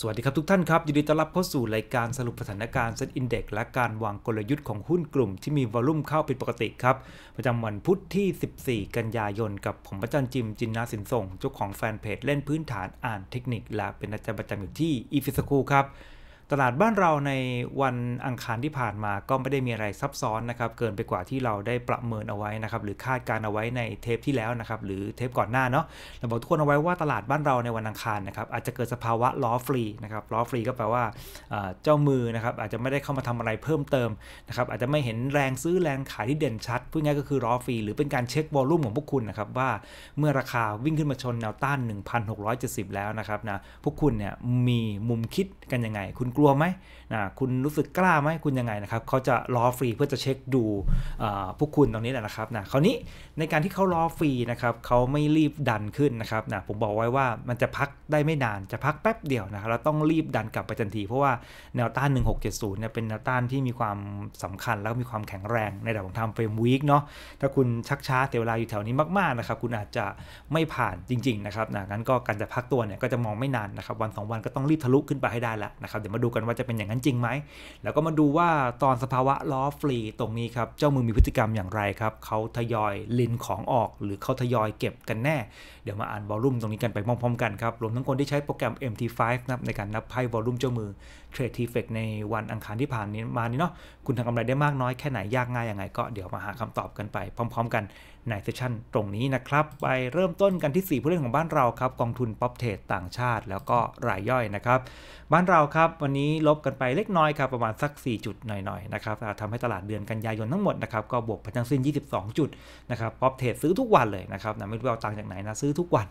สวัสดีครับทุกท่านครับยินดีต้อนรับเข้าสู่รายการสรุปสถานการณ์เซ็นอินเด็กและการวางกลยุทธ์ของหุ้นกลุ่มที่มีวอลุ่มเข้าเป็นปกติครับ ประจำวันพุธที่ 14 กันยายนกับผมประจันจิมจินนาสินส่งเจ้าของแฟนเพจเล่นพื้นฐานอ่านเทคนิค และเป็นอาจารย์ประจำอยู่ที่อีฟิสคูครับตลาดบ้านเราในวันอังคารที่ผ่านมาก็ไม่ได้มีอะไรซับซ้อนนะครับเกินไปกว่าที่เราได้ประเมินเอาไว้นะครับหรือคาดการเอาไว้ในเทปที่แล้วนะครับหรือเทปก่อนหน้าเนาะเราบอกทุกคนเอาไว้ว่าตลาดบ้านเราในวันอังคารนะครับอาจจะเกิดสภาวะล้อฟรีนะครับล้อฟรีก็แปลว่าเจ้ามือนะครับอาจจะไม่ได้เข้ามาทำอะไรเพิ่มเติมนะครับอาจจะไม่เห็นแรงซื้อแรงขายที่เด่นชัดพูดง่ายก็คือล้อฟรีหรือเป็นการเช็ควอลลุ่มของพวกคุณนะครับว่าเมื่อราคาวิ่งขึ้นมาชนแนวต้าน 1670 แล้วนะครับนะพวกคุณเนี่ยมีมุมคิดกันยังไง คุณกลัวไหมนะคุณรู้สึกกล้าไหมคุณยังไงนะครับเขาจะรอฟรีเพื่อจะเช็คดูผู้คุณตรงนี้แหละนะครับนะคราวนี้ในการที่เขารอฟรีนะครับเขาไม่รีบดันขึ้นนะครับนะผมบอกไว้ว่ามันจะพักได้ไม่นานจะพักแป๊บเดียวนะครับเราต้องรีบดันกลับไปทันทีเพราะว่าแนวต้าน 1670เนี่ยเป็นแนวต้านที่มีความสำคัญ แล้วมีความแข็งแรงในระดับของทำเฟรมวีคเนาะถ้าคุณชักช้าเสียเวลาอยู่แถวนี้มากๆนะครับคุณอาจจะไม่ผ่านจริง ๆนะครับนะงั้นก็การจะพักตัวเนี่ยก็จะมองไม่นานนะครับวัน2วันก็ต้องรีบทะลุขึ้นไปให้ได้แล้วนะครับเดี๋ยวมาดูกันว่าจะเป็นอย่างนั้นนั้นจริงไหม แล้วก็มาดูว่าตอนสภาวะล้อฟรีตรงนี้ครับ เจ้ามือมีพฤติกรรมอย่างไรครับ เขาทยอยลินของออก หรือเขาทยอยเก็บกันแน่ เดี๋ยวมาอ่านวอลลุ่มตรงนี้กันไปพร้อมๆกันครับ รวมทั้งคนที่ใช้โปรแกรม MT5 นะับในการนับไพ่วอลลุ่มเจ้ามือ เทรดทีเฟกในวันอังคารที่ผ่านนี้มานี้เนาะ คุณทำกำไรได้มากน้อยแค่ไหนยากง่ายยังไงก็เดี๋ยวมาหาคำตอบกันไปพร้อม ๆกันในเซสชันตรงนี้นะครับไปเริ่มต้นกันที่ 4 ผู้เล่นของบ้านเราครับกองทุนป๊อปเทรดต่างชาติแล้วก็รายย่อยนะครับบ้านเราครับวันนี้ลบกันไปเล็กน้อยครับประมาณสัก 4 จุดหน่อยๆนะครับทำให้ตลาดเดือนกันยายนทั้งหมดนะครับก็บวกไปทั้งสิ้น22 จุดนะครับป๊อปเทรดซื้อทุกวันเลยนะครับนะไม่รู้เอาตังค์จากไหนนะซื้อทุกวัน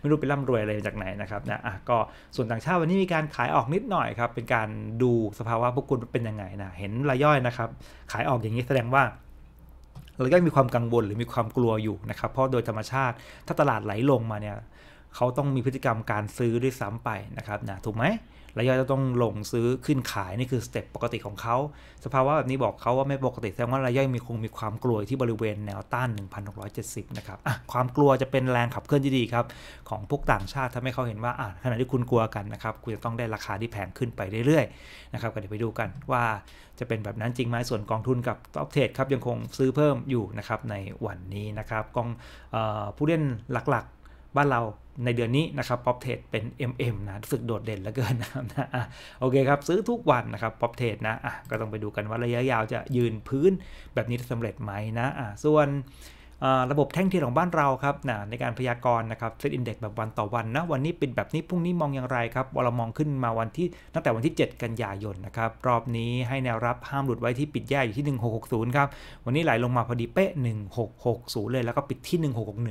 ไม่รู้ไปร่ำรวยอะไรจากไหนนะครับนะอ่ะก็ส่วนต่างชาติวันนี้มีการขายออกนิดหน่อยครับเป็นการดูสภาวะพวกคุณเป็นยังไงนะเห็นรายย่อยนะครับขายออกอย่างนี้แสดงว่าเราก็มีความกังวลหรือมีความกลัวอยู่นะครับ เพราะโดยธรรมชาติถ้าตลาดไหลลงมาเนี่ยเขาต้องมีพฤติกรรมการซื้อด้วยซ้ำไปนะครับนะถูกไหมรวย่ยจะต้องลงซื้อขึ้นขายนี่คือสเต็ปปกติของเขาสภาวะแบบนี้บอกเขาว่าไม่ปกติแสดงว่ารายย่อยมีคงมีความกลัวที่บริเวณแนวต้าน1,670นะครับความกลัวจะเป็นแรงขับเคลื่อนที่ดีครับของพวกต่างชาติถ้าไม่เขาเห็นว่าขณะที่คุณกลัวกันนะครับคุณจะต้องได้ราคาที่แพงขึ้นไปเรื่อยๆนะครับก็เดี๋ยวไปดูกันว่าจะเป็นแบบนั้นจริงไหมส่วนกองทุนกับท็อปเทรดครับ ยังคงซื้อเพิ่มอยู่นะครับในวันนี้นะครับ กองอผู้เล่นหลักๆบ้านเราในเดือนนี้นะครับป๊อปเทรดเป็น MM นะรสึกโดดเด่นเหลือเกินนะครับนะโอเคครับซื้อทุกวันนะครับป๊อปเทรดนะก็ต้องไปดูกันว่าระยะยาวจะยืนพื้นแบบนี้สำเร็จไหมนะส่วนระบบแท่งเทียนของบ้านเราครับนะในการพยากรณ์นะครับเซตอินเด็กซ์แบบวันต่อวันนะวันนี้เป็นแบบนี้ พรุ่งนี้มองอย่างไรครับเรามองขึ้นมาวันที่ตั้งแต่วันที่ 7 กันยายนนะครับรอบนี้ให้แนวรับห้ามหลุดไว้ที่ปิดแย่อยู่ที่ 1660ครับวันนี้ไหลลงมาพอดีเป๊ะ1660เลยแล้วก็ปิดที่1661ห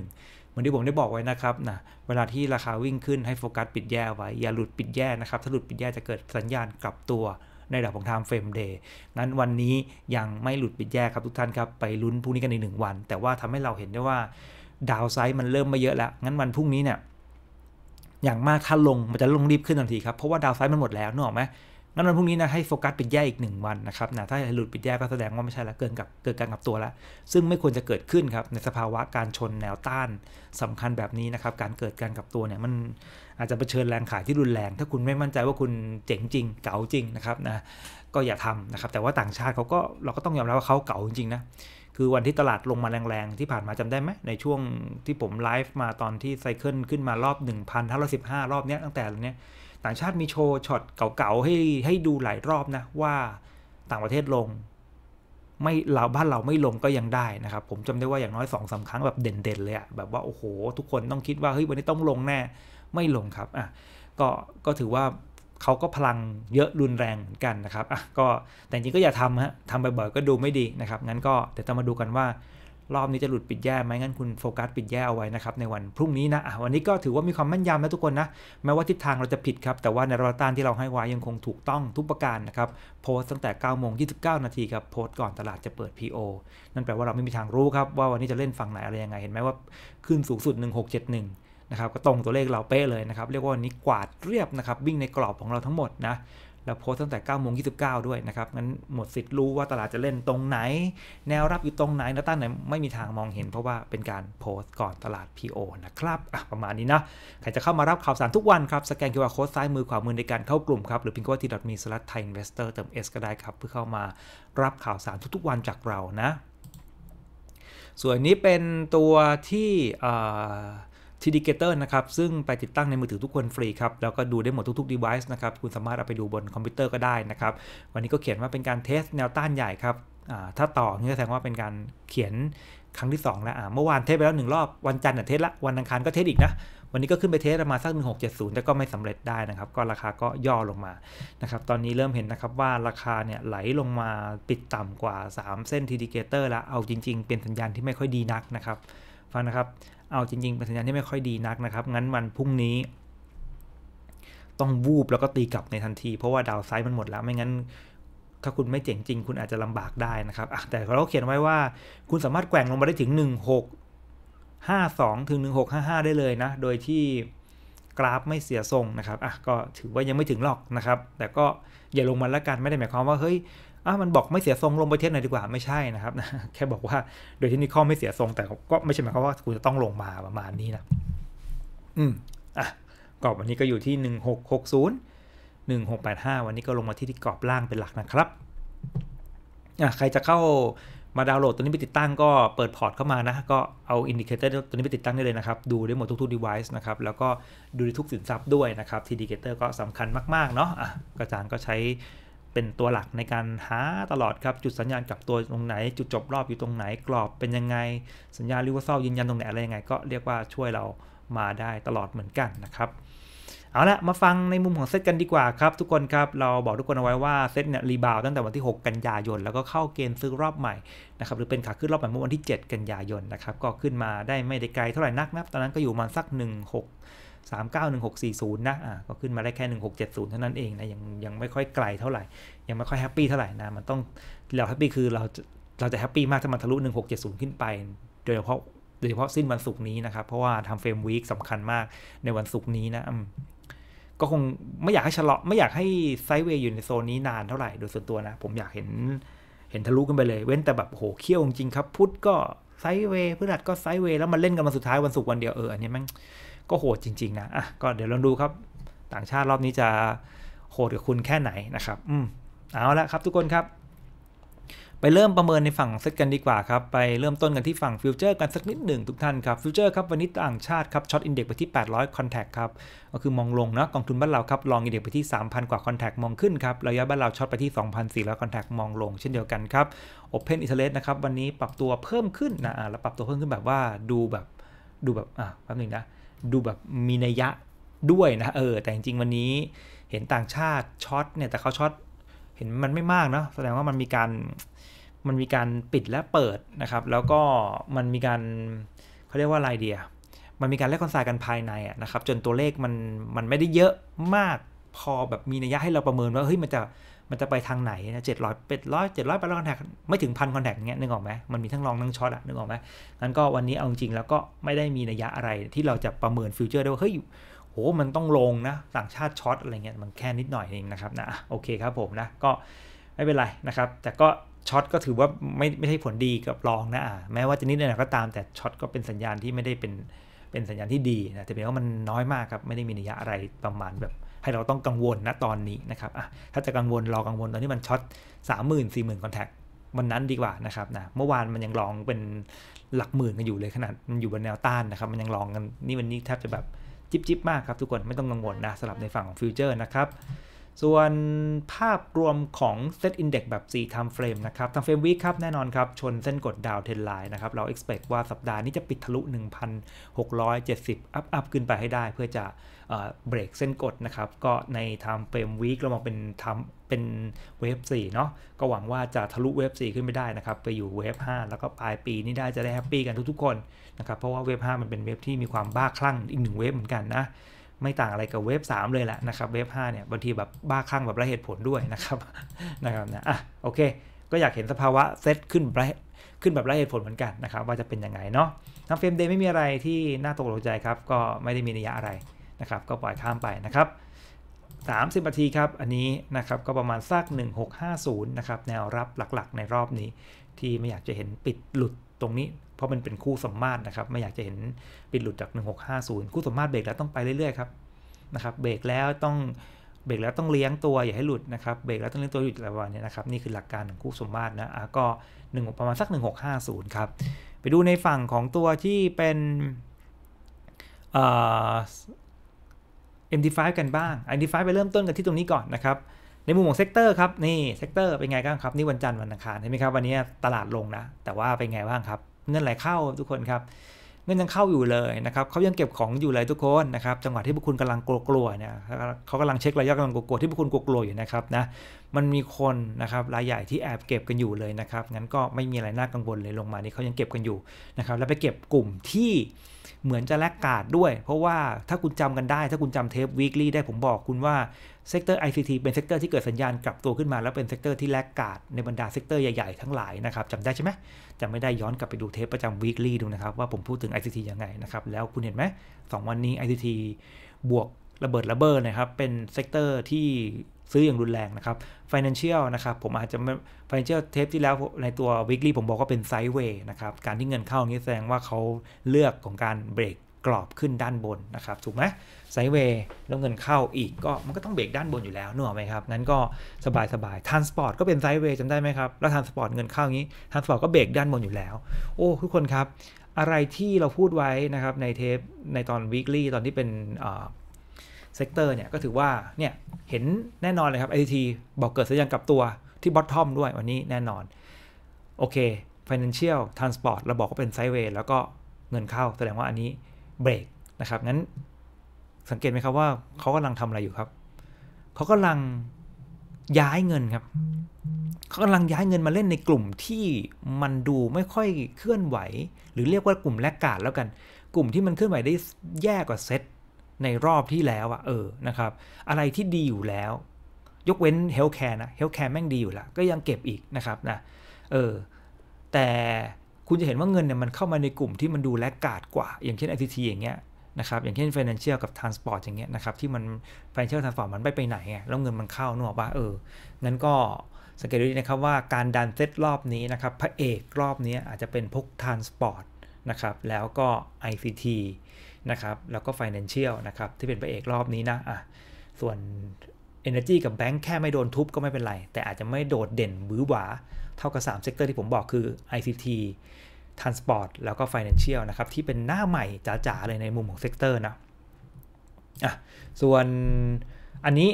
มือนที่ผมได้บอกไว้นะครับนะเวลาที่ราคาวิ่งขึ้นให้โฟกัสปิดแย่ ไว้ อย่าหลุดปิดแย่นะครับถ้าหลุดปิดแย่จะเกิดสัญญาณกลับตัวในระดับของ time frame day นั้นวันนี้ยังไม่หลุดปิดแยกครับทุกท่านครับ ไปลุ้นพรุ่งนี้กันในึ่งวัน แต่ว่าทำให้เราเห็นได้ว่าดาวไซด์มันเริ่มมาเยอะแล้ว งั้นวันพรุ่งนี้เนี่ย อย่างมากถ้าลง มันจะลงรีบขึ้นทันทีครับ เพราะว่าดาวไซด์มันหมดแล้วนึกออกไหมงั้นวันพรุ่งนี้นะให้โฟกัสปิดแยกอีก1วันนะครับนะถ้าหลุดปิดแยกก็แสดงว่าไม่ใช่ละเกินกับเกิดการกับตัวละ ซึ่งไม่ควรจะเกิดขึ้นครับในสภาวะการชนแนวต้านสำคัญแบบนี้นะครับการเกิดการกับตัวเนี่ยมันอาจจะเผชิญแรงขายที่รุนแรง ถ้าคุณไม่มั่นใจว่าคุณเจ๋งจริง เก๋าจริงนะครับนะ ก็อย่าทำนะครับ แต่ว่าต่างชาติเขาก็ เราก็ต้องยอมรับว่าเขาเก๋าจริงๆนะ คือวันที่ตลาดลงมาแรงๆ ที่ผ่านมาจำได้ไหม ในช่วงที่ผมไลฟ์มาตอนที่ไซเคิลขึ้นมารอบ 1,515 รอบเนี้ยตั้งแต่เนี้ย ต่างชาติมีโชว์ช็อตเก่าๆให้ให้ดูหลายรอบนะ ว่าต่างประเทศลง ไม่เราบ้านเราไม่ลงก็ยังได้นะครับผมจำได้ว่าอย่างน้อย2อสาครั้งแบบเด่นๆเลยอะแบบว่าโอ้โห ทุกคนต้องคิดว่าเฮ้ยวันนี้ต้องลงแน่ไม่ลงครับ อ่ะ ก็ ก็ถือว่าเขาก็พลังเยอะรุนแรงเหมือนกันนะครับ อ่ะ ก็ แต่จริงก็อย่าทำฮะทำบ่อยๆ ก็ดูไม่ดีนะครับ งั้นก็เดี๋ยวองมาดูกันว่า รอบนี้จะหลุดปิดแย่ไหมงั้นคุณโฟกัสปิดแย่เอาไว้นะครับ ในวันพรุ่งนี้นะ อ่ะ วันนี้ก็ถือว่ามีความแม่นยำนะทุกคนนะ แม้ว่าทิศทางเราจะผิดครับ แต่ว่าในระดับต้านที่เราให้ไว้ยังคงถูกต้องทุกประการนะครับโพสตั้งแต่9โมง29นาทีครับ โพสก่อนตลาดจะเปิด PO นั่นแปลว่าเราไม่มีทางรู้ครับ ว่าวันนี้จะเล่นฝั่งไหนอะไรยังไง เห็นไหมว่าขึ้นสูงสุด 1671ะครับก็ตรงตัวเลขเราเป๊ะเลยนะครับเรียกว่าวันนี้กวาดเรียบนะครับวิ่งในกรอบของเราทั้งหมดนะเราโพสตั้งแต่9ก้าโมงยีด้วยนะครับงั้นหมดสิทธิ์รู้ว่าตลาดจะเล่นตรงไหน แนวรับอยู่ตรงไหนนะต้านไหนไม่มีทางมองเห็นเพราะว่าเป็นการโพสต์ก่อนตลาด PO นะครับประมาณนี้นะใครจะเข้ามารับข่าวสารทุกวันครับสแกน QR Code ซ้ายมือขวามือในการเข้ากลุ่มครับหรือพิมพ์ว่าทีดอทมีสลัดไทยอินเวสเตอร์เติมเอสก็ได้ครับเพื่อเข้ามารับข่าวสารทุกๆวันจากเรานะ ส่วนนี้เป็นตัวที่ทีดีเกเตอร์นะครับ ซึ่งไปติดตั้งในมือถือทุกคนฟรีครับ แล้วก็ดูได้หมดทุกๆ device นะครับ คุณสามารถเอาไปดูบนคอมพิวเตอร์ก็ได้นะครับ วันนี้ก็เขียนว่าเป็นการเทสแนวต้านใหญ่ครับ ถ้าต่อนี่แสดงว่าเป็นการเขียนครั้งที่ 2 แล้วเมื่อวานเทสไปแล้วหนึ่งรอบ วันจันทร์เทสละ วันอังคารก็เทสอีกนะ วันนี้ก็ขึ้นไปเทสประมาณสัก1670แต่ก็ไม่สำเร็จได้นะครับ ก็ราคาก็ย่อลงมา นะครับ ตอนนี้เริ่มเห็นนะครับว่าราคาเนี่ยไหลลงมาปิดต่ำกว่า 3 เส้นทีดิเกเตอร์แล้วเอาจริงๆเป็นสัญญาณที่ไม่ค่อยดีนักนะครับฟังนะครับเอาจริงๆเป็นสัญญาณที่ไม่ค่อยดีนักนะครับ งั้นวันพรุ่งนี้ ต้องวูบแล้วก็ตีกลับในทันทีเพราะว่าดาวไซด์มันหมดแล้วไม่งั้น ถ้าคุณไม่เจ๋งจริงคุณอาจจะลำบากได้นะครับแต่เราเขียนไว้ว่า คุณสามารถแกว่งลงมาได้ถึง 1652 ถึง 1655 ได้เลยนะ โดยที่กราฟไม่เสียทรงนะครับอ่ะก็ถือว่ายังไม่ถึงหรอกนะครับแต่ก็อย่าลงมาละกันไม่ได้หมายความว่าเฮ้ยอ่ะมันบอกไม่เสียทรงลงไปเทสหน่อยดีกว่าไม่ใช่นะครับนะแค่บอกว่าโดยที่นี่ข้อไม่เสียทรงแต่ก็ไม่ใช่หมายความว่าคุณจะต้องลงมาประมาณนี้นะอืมอ่ะกรอบวันนี้ก็อยู่ที่ 1660 1685 วันนี้ก็ลงมาที่ที่กรอบล่างเป็นหลักนะครับอ่ะใครจะเข้ามาดาวน์โหลดตัวนี้ไปติดตั้งก็เปิดพอร์ต เข้ามานะก็เอาอินดิเคเตอร์ตัวนี้ไปติดตั้งได้เลยนะครับดูได้หมดทุกๆ device นะครับแล้วก็ดูทุกสินทรัพย์ด้วยนะครับทีดีเคเตอร์ก็สำคัญมากๆเนาะะอาจารย์ก็ใช้เป็นตัวหลักในการหาตลอดครับจุดสัญญาณกับตัวตรงไหน จุดจบรอบอยู่ตรงไหนกรอบเป็นยังไงสัญญาณรีเวอร์ซลยืนยันตรงไหนอะไรยังไง ก็เรียกว่าช่วยเรามาได้ตลอดเหมือนกันนะครับเอาละมาฟังในมุมของเซตกันดีกว่า ครับทุกคนครับเราบอกทุกคนเอาไว้ว่าเซตเนี่ยรีบาวตั้งแต่วันที่ 6 กันยายนแล้วก็เข้าเกณฑ์ซื้อรอบใหม่นะครับหรือเป็นขาขึ้นรอบใหม่เมื่อวันที่ 7 กันยายนนะครับก็ขึ้นมาได้ไม่ได้ไกลเท่าไหร่นักนะตอนนั้นก็อยู่มาสัก 1 6 391640 นะ อ่าก็ขึ้นมาได้แค่ 1670 เท่านั้นเองนะ ยัง ยังไม่ค่อยไกลเท่าไหร่ ยังไม่ค่อยแฮปปี้เท่าไหร่นะ มันต้อง เราแฮปปี้คือเราเราจะแฮปปี้มากถ้ามันทะลุ 1670 ขึ้นไป โดยเฉพาะ โดยเฉพาะสิ้นวันศุกร์นี้นะครับ เพราะว่าทำเฟรมวีคสำคัญมากในวันศุกร์นี้นะก็คง ไม่อยากให้ชะลอไม่อยากให้ไซด์เวย์อยู่ในโซนนี้นานเท่าไหร่โดยส่วนตัวนะผมอยากเห็นเห็นทะลุกันไปเลยเว้นแต่แบบโหเขี้ยวจริงครับ พุทธก็ไซด์เวย์พฤหัสก็ไซด์เวย์แล้วมาเล่นกันมาสุดท้ายวันศุกร์วันเดียวเอออันนี้แม่งก็โหดจริง ๆ นะ อ่ะก็เดี๋ยวลองดูครับ ต่างชาติรอบนี้จะโหดกับคุณแค่ไหนนะครับ อืมเอาละครับทุกคนครับ ไปเริ่มประเมินในฝั่งเซตกันดีกว่าครับ ไปเริ่มต้นกันที่ฝั่งฟิวเจอร์กันสักนิดหนึ่งทุกท่านครับฟิวเจอร์ครับวันนี้ต่างชาติครับช็อตอินเด็ก์ไปที่ 800 คอนแทคครับ ก็คือมองลงนะกองทุนบ้านเราครับลองอินเด็ก์ไปที่ 3,000 กว่าคอนแทคมองขึ้นครับระยะบ้านเราช็อตไปที่ 2,400 คอนแทคมองลง เช่นเดียวกันครับโอเพนอิตาเลสนะครับวันนี้ปรับตัวเพิ่มขึ้นนะแล้วปรับตัวเพิ่มขึ้นแบบว่าดูแบบดูแบบอ่ะแป๊บนึงนะดูแบบมีนัยยะด้วยนะ เออ แต่จริงๆวันนี้เห็นต่างชาติช็อตเนี่ยแต่เขาช็อตเห็นมันไม่มากเนาะแสดงว่ามันมีการมันมีการปิดและเปิดนะครับ แล้วก็ มันมีการเขาเรียกว่าไรเดียมันมีการแลกคอนไซนกันภายในนะครับ จนตัวเลขมันมันไม่ได้เยอะมากพอแบบมีนัยยะให้เราประเมินว่าเฮ้ยมันจะมันจะไปทางไหนนะเจ็ดร้อยเป็ดร้อยเจ็ดร้อยแปดร้อยคอนแทคไม่ถึงพันคอนแทคเงี้ยนึกออกไหมมันมีทั้งลองทั้งช็อตอะนึกออกไหมงั้นก็วันนี้เอาจริงแล้วก็ไม่ได้มีนัยยะอะไรที่เราจะประเมินฟิวเจอร์ได้ว่า เฮ้ยโห มันต้องลงนะต่างชาติช็อตอะไรเงี้ยมันแค่นิดหน่อยเองนะครับนะโอเคครับผมนะก็ไม่เป็นไรนะครับแต่ก็ช็อตก็ถือว่าไม่ไม่ใช่ผลดีกับลองนะแม้ว่าจะนิดหน่อยก็ตามแต่ช็อตก็เป็นสัญญาณที่ไม่ได้เป็นเป็นสัญญาณที่ดีนะแต่เป็นว่ามันน้อยมากครับไม่ได้มีนัยยะอะไรประมาณแบบให้เราต้องกังวลณตอนนี้นะครับถ้าจะกังวลรอกังวลตอนที่มันช็อต30,000 4 0 0 0นคอนแทควันนั้นดีกว่านะครับนะเมื่อวานมันยังลองเป็นหลักหมื่นกันอยู่เลยขนาดมันอยู่บนแนวต้านนะครับมันยังลองกันนี่วันนี้แทบจะแบบจิบจิบมาก ครับ ทุกคนไม่ต้องกังวลนะสำหรับในฝั่งของฟิวเจอร์นะครับส่วนภาพรวมของเซตอินเด็กแบบ4 Time Frame นะครับทำเฟรมวิกครับ แน่นอนครับชนเส้นกดดาวเทนไลน์นะครับเราคาดว่าสัปดาห์นี้จะปิดทะลุ 1,670อัพอัพขึ้นไปให้ได้ เพื่อจะเบรกเส้นกดนะครับ ก็ในไทม์เฟรมวีคเรามองเป็นทำเป็นเวฟ4เนาะ ก็หวังว่าจะทะลุเวฟ4ขึ้นไปได้นะครับ ไปอยู่เวฟ5แล้วก็ปลายปีนี้ได้จะได้แฮปปี้กันทุกๆคนนะครับ เพราะว่าเวฟ5มันเป็นเวฟที่มีความบ้าคลั่งอีกหนึ่งเวฟเหมือนกันนะ ไม่ต่างอะไรกับเวฟ3เลยแหละนะครับ เวฟ5เนี่ยบางทีแบบบ้าคลั่งแบบไรเหตุผลด้วยนะครับ นะครับนะอ่ะโอเค ก็อยากเห็นสภาวะเซตขึ้นไรขึ้นแบบไรเหตุผลเหมือนกันนะครับว่าจะเป็นยังไงเนาะท้งเฟรมเดย์ไม่มีอะไรที่น่าตกตกใจครับ ก็ไม่ได้มีนัยยะอะไรนะครับก็ปล่อยข้ามไปนะครับ30นาทีครับอันนี้นะครับก็ประมาณสัก 1650 นะครับ แนวรับหลักๆในรอบนี้ที่ไม่อยากจะเห็นปิดหลุดตรงนี้ เพราะมันเป็นคู่สมมาตรนะครับไม่อยากจะเห็นปิดหลุดจาก1650คู่สมมาตรเบรกแล้วต้องไปเรื่อยๆครับนะครับเบรกแล้วต้องเบรกแล้วต้องเลี้ยงตัวอย่าให้หลุดนะครับเบรกแล้วต้องเลี้ยงตัวอยู่ตลอดประานี้นะครับนี่คือหลักการของคู่สมมาตรนะอ่ะก็1ประมาณสัก 1650ครับไปดูในฝั่งของตัวที่เป็น MD5 กันบ้าง MD5 ไปเริ่มต้นกันที่ตรงนี้ก่อนนะครับ ในมุมของเซกเตอร์ครับนี่เซกเตอร์เป็นไงบ้างครับนี่วันจันทร์วันอังคารเห็นไหมครับ วันนี้ตลาดลงนะแต่ว่าเป็นไงบ้างครับเงินไหลเข้าทุกคนครับเงินยังเข้าอยู่เลยนะครับเขายังเก็บของอยู่เลยทุกคนนะครับจังหวะที่พวกคุณกำลังกลัวๆเนี่ยเขากำลังเช็คระยะกำลังกลัวๆที่พวกคุณกลัวๆอยู่นะครับนะมันมีคนนะครับรายใหญ่ที่แอบเก็บกันอยู่เลยนะครับงั้นก็ไม่มีอะไรน่ากังวลเลยลงมานี่เขายังเก็บกันอยู่นะครับแล้วไปเก็บกลุ่มที่เหมือนจะแลกกาดด้วย เพราะว่าถ้าคุณจำกันได้ถ้าคุณจำเทป weekly ได้ผมบอกคุณว่าเซกเตอร์ ICT เป็นเซกเตอร์ที่เกิดสัญญาณกลับตัวขึ้นมา แล้วเป็นเซกเตอร์ที่แลกกาดในบรรดาเซกเตอร์ใหญ่ๆทั้งหลายนะครับจำได้ใช่ไหมจำไม่ได้ย้อนกลับไปดูเทปประจำ weekly ดูนะครับว่าผมพูดถึง ICT ยังไงนะครับแล้วคุณเห็นไหมสองวันนี้ ICT บวกระเบิดระเบ้อนะครับเป็นเซกเตอร์ที่ซื้ออย่างรุนแรงนะครับ Financial นะครับผมอาจจะ Financial เทปที่แล้วในตัว weekly ผมบอกว่าเป็นไซด์เวย์นะครับ การที่เงินเข้าอย่างนี้แสดงว่าเขาเลือกของการเบรกกรอบขึ้นด้านบนนะครับถูกไหมไซเวย์แล้วเงินเข้าอีกก็มันก็ต้องเบรกด้านบนอยู่แล้วนึกออกไหมครับงั้นก็สบายสบายทานสปอร์ตก็เป็นไซเวย์จำได้ไหมครับแล้วทานสปอร์ตเงินเข้าอย่างนี้ทานสปอร์ตก็เบรกด้านบนอยู่แล้ว โอ้ทุกคนครับ อะไรที่เราพูดไว้นะครับในเทปในตอนวีคลี่ตอนที่เป็นเซกเตอร์เนี่ย ก็ถือว่าเนี่ย เห็นแน่นอนเลยครับอท t บอกเกิดสัญญาณกลับตัวที่บอททอมด้วยวันนี้แน่นอน โอเค Financial Transport เราบอกว่าเป็นไซเวย์แล้วก็เงินเข้าแสดงว่าอันนี้เบรกนะครับ งั้นสังเกตไหมครับว่าเขากำลังทำอะไรอยู่ครับ เขากำลังย้ายเงินครับ เขากำลังย้ายเงินมาเล่นในกลุ่มที่มันดูไม่ค่อยเคลื่อนไหว หรือเรียกว่ากลุ่มแลกกาดแล้วกันกลุ่มที่มันเคลื่อนไหวได้แย่กว่าเซตในรอบที่แล้วอะเออนะครับอะไรที่ดีอยู่แล้ว ยกเว้นเฮลท์แคร์นะเฮลท์แคร์แม่งดีอยู่ละก็ยังเก็บอีกนะครับนะเออแต่คุณจะเห็นว่าเงินเนี่ยมันเข้ามาในกลุ่มที่มันดูแลกาดกว่า อย่างเช่น ITT อย่างเงี้ยนะครับอย่างเช่น Financial กับ Transport อย่างเงี้ยนะครับที่มัน Financial Transport มันไม่ไปไหนไงแล้วเงินมันเข้าน่กบอก่าเอองั้นก็สังเกตดูีนะครับว่าการดันเซตรอบนี้นะครับพระเอกรอบนี้อาจจะเป็นพวก Transport นะครับแล้วก็ ICT นะครับแล้วก็ Financial นะครับ ที่เป็นพระเอกรอบนี้นะอ่ะส่วน Energy กับแบงค์แค่ไม่โดนทุบก็ไม่เป็นไร แต่อาจจะไม่โดดเด่นบื้อหวาเท่ากับ3เซกเตอร์ที่ผมบอกคือ ICT Transport แล้วก็ Financial นะครับ ที่เป็นหน้าใหม่จ๋าๆ เลยในมุมของเซกเตอร์นะอ่ะส่วนอันนี้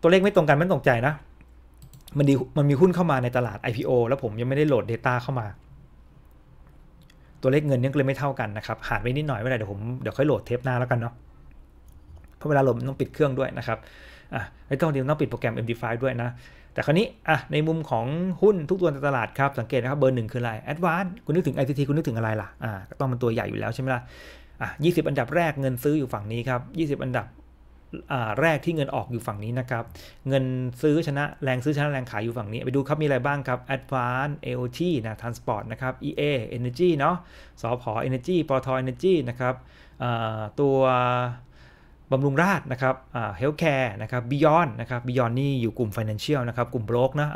ตัวเลขไม่ตรงกันไม่ตกใจนะมันดีมันมีหุ้นเข้ามาในตลาด IPO แล้วผมยังไม่ได้โหลด Data เข้ามาตัวเลขเงินเนี่ยก็เลยไม่เท่ากันนะครับ หารไปนิดหน่อยไม่เไรเดี๋ยวผมเดี๋ยวค่อยโหลดเทปหน้าแล้วกันเนาะเพราะเวลาโหลดต้องปิดเครื่องด้วยนะครับอ่ะไอ้ต้องเดียวต้องปิดโปรแกรม MD5 ด้วยนะ แต่คราวนี้อ่ะในมุมของหุ้นทุกตัวในตลาดครับ สังเกตนะครับเบอร์หนึ่งคืออะไร Advance คุณนึกถึง ITT คุณนึกถึงอะไรล่ะอ่าก็ต้องเป็นตัวใหญ่อยู่แล้วใช่ไหมล่ะอ่ะิบอันดับแรกเงินซื้ออยู่ฝั่งนี้ครับ20 อันดับแรกที่เงินออกอยู่ฝั่งนี้นะครับ เงินซื้อชนะแรงซื้อชนะแรงขายอยู่ฝั่งนี้ ไปดูครับมีอะไรบ้างครับ Advance AOT นะ Transport นะครับ EA Energy เนาะสอพอ Energy ปอท Energy นะครับตัวบำรุงราชนะครับ Healthcare นะครับ Beyond นะครับ Beyond นี่อยู่กลุ่ม Financial นะครับ กลุ่มโบรกนะ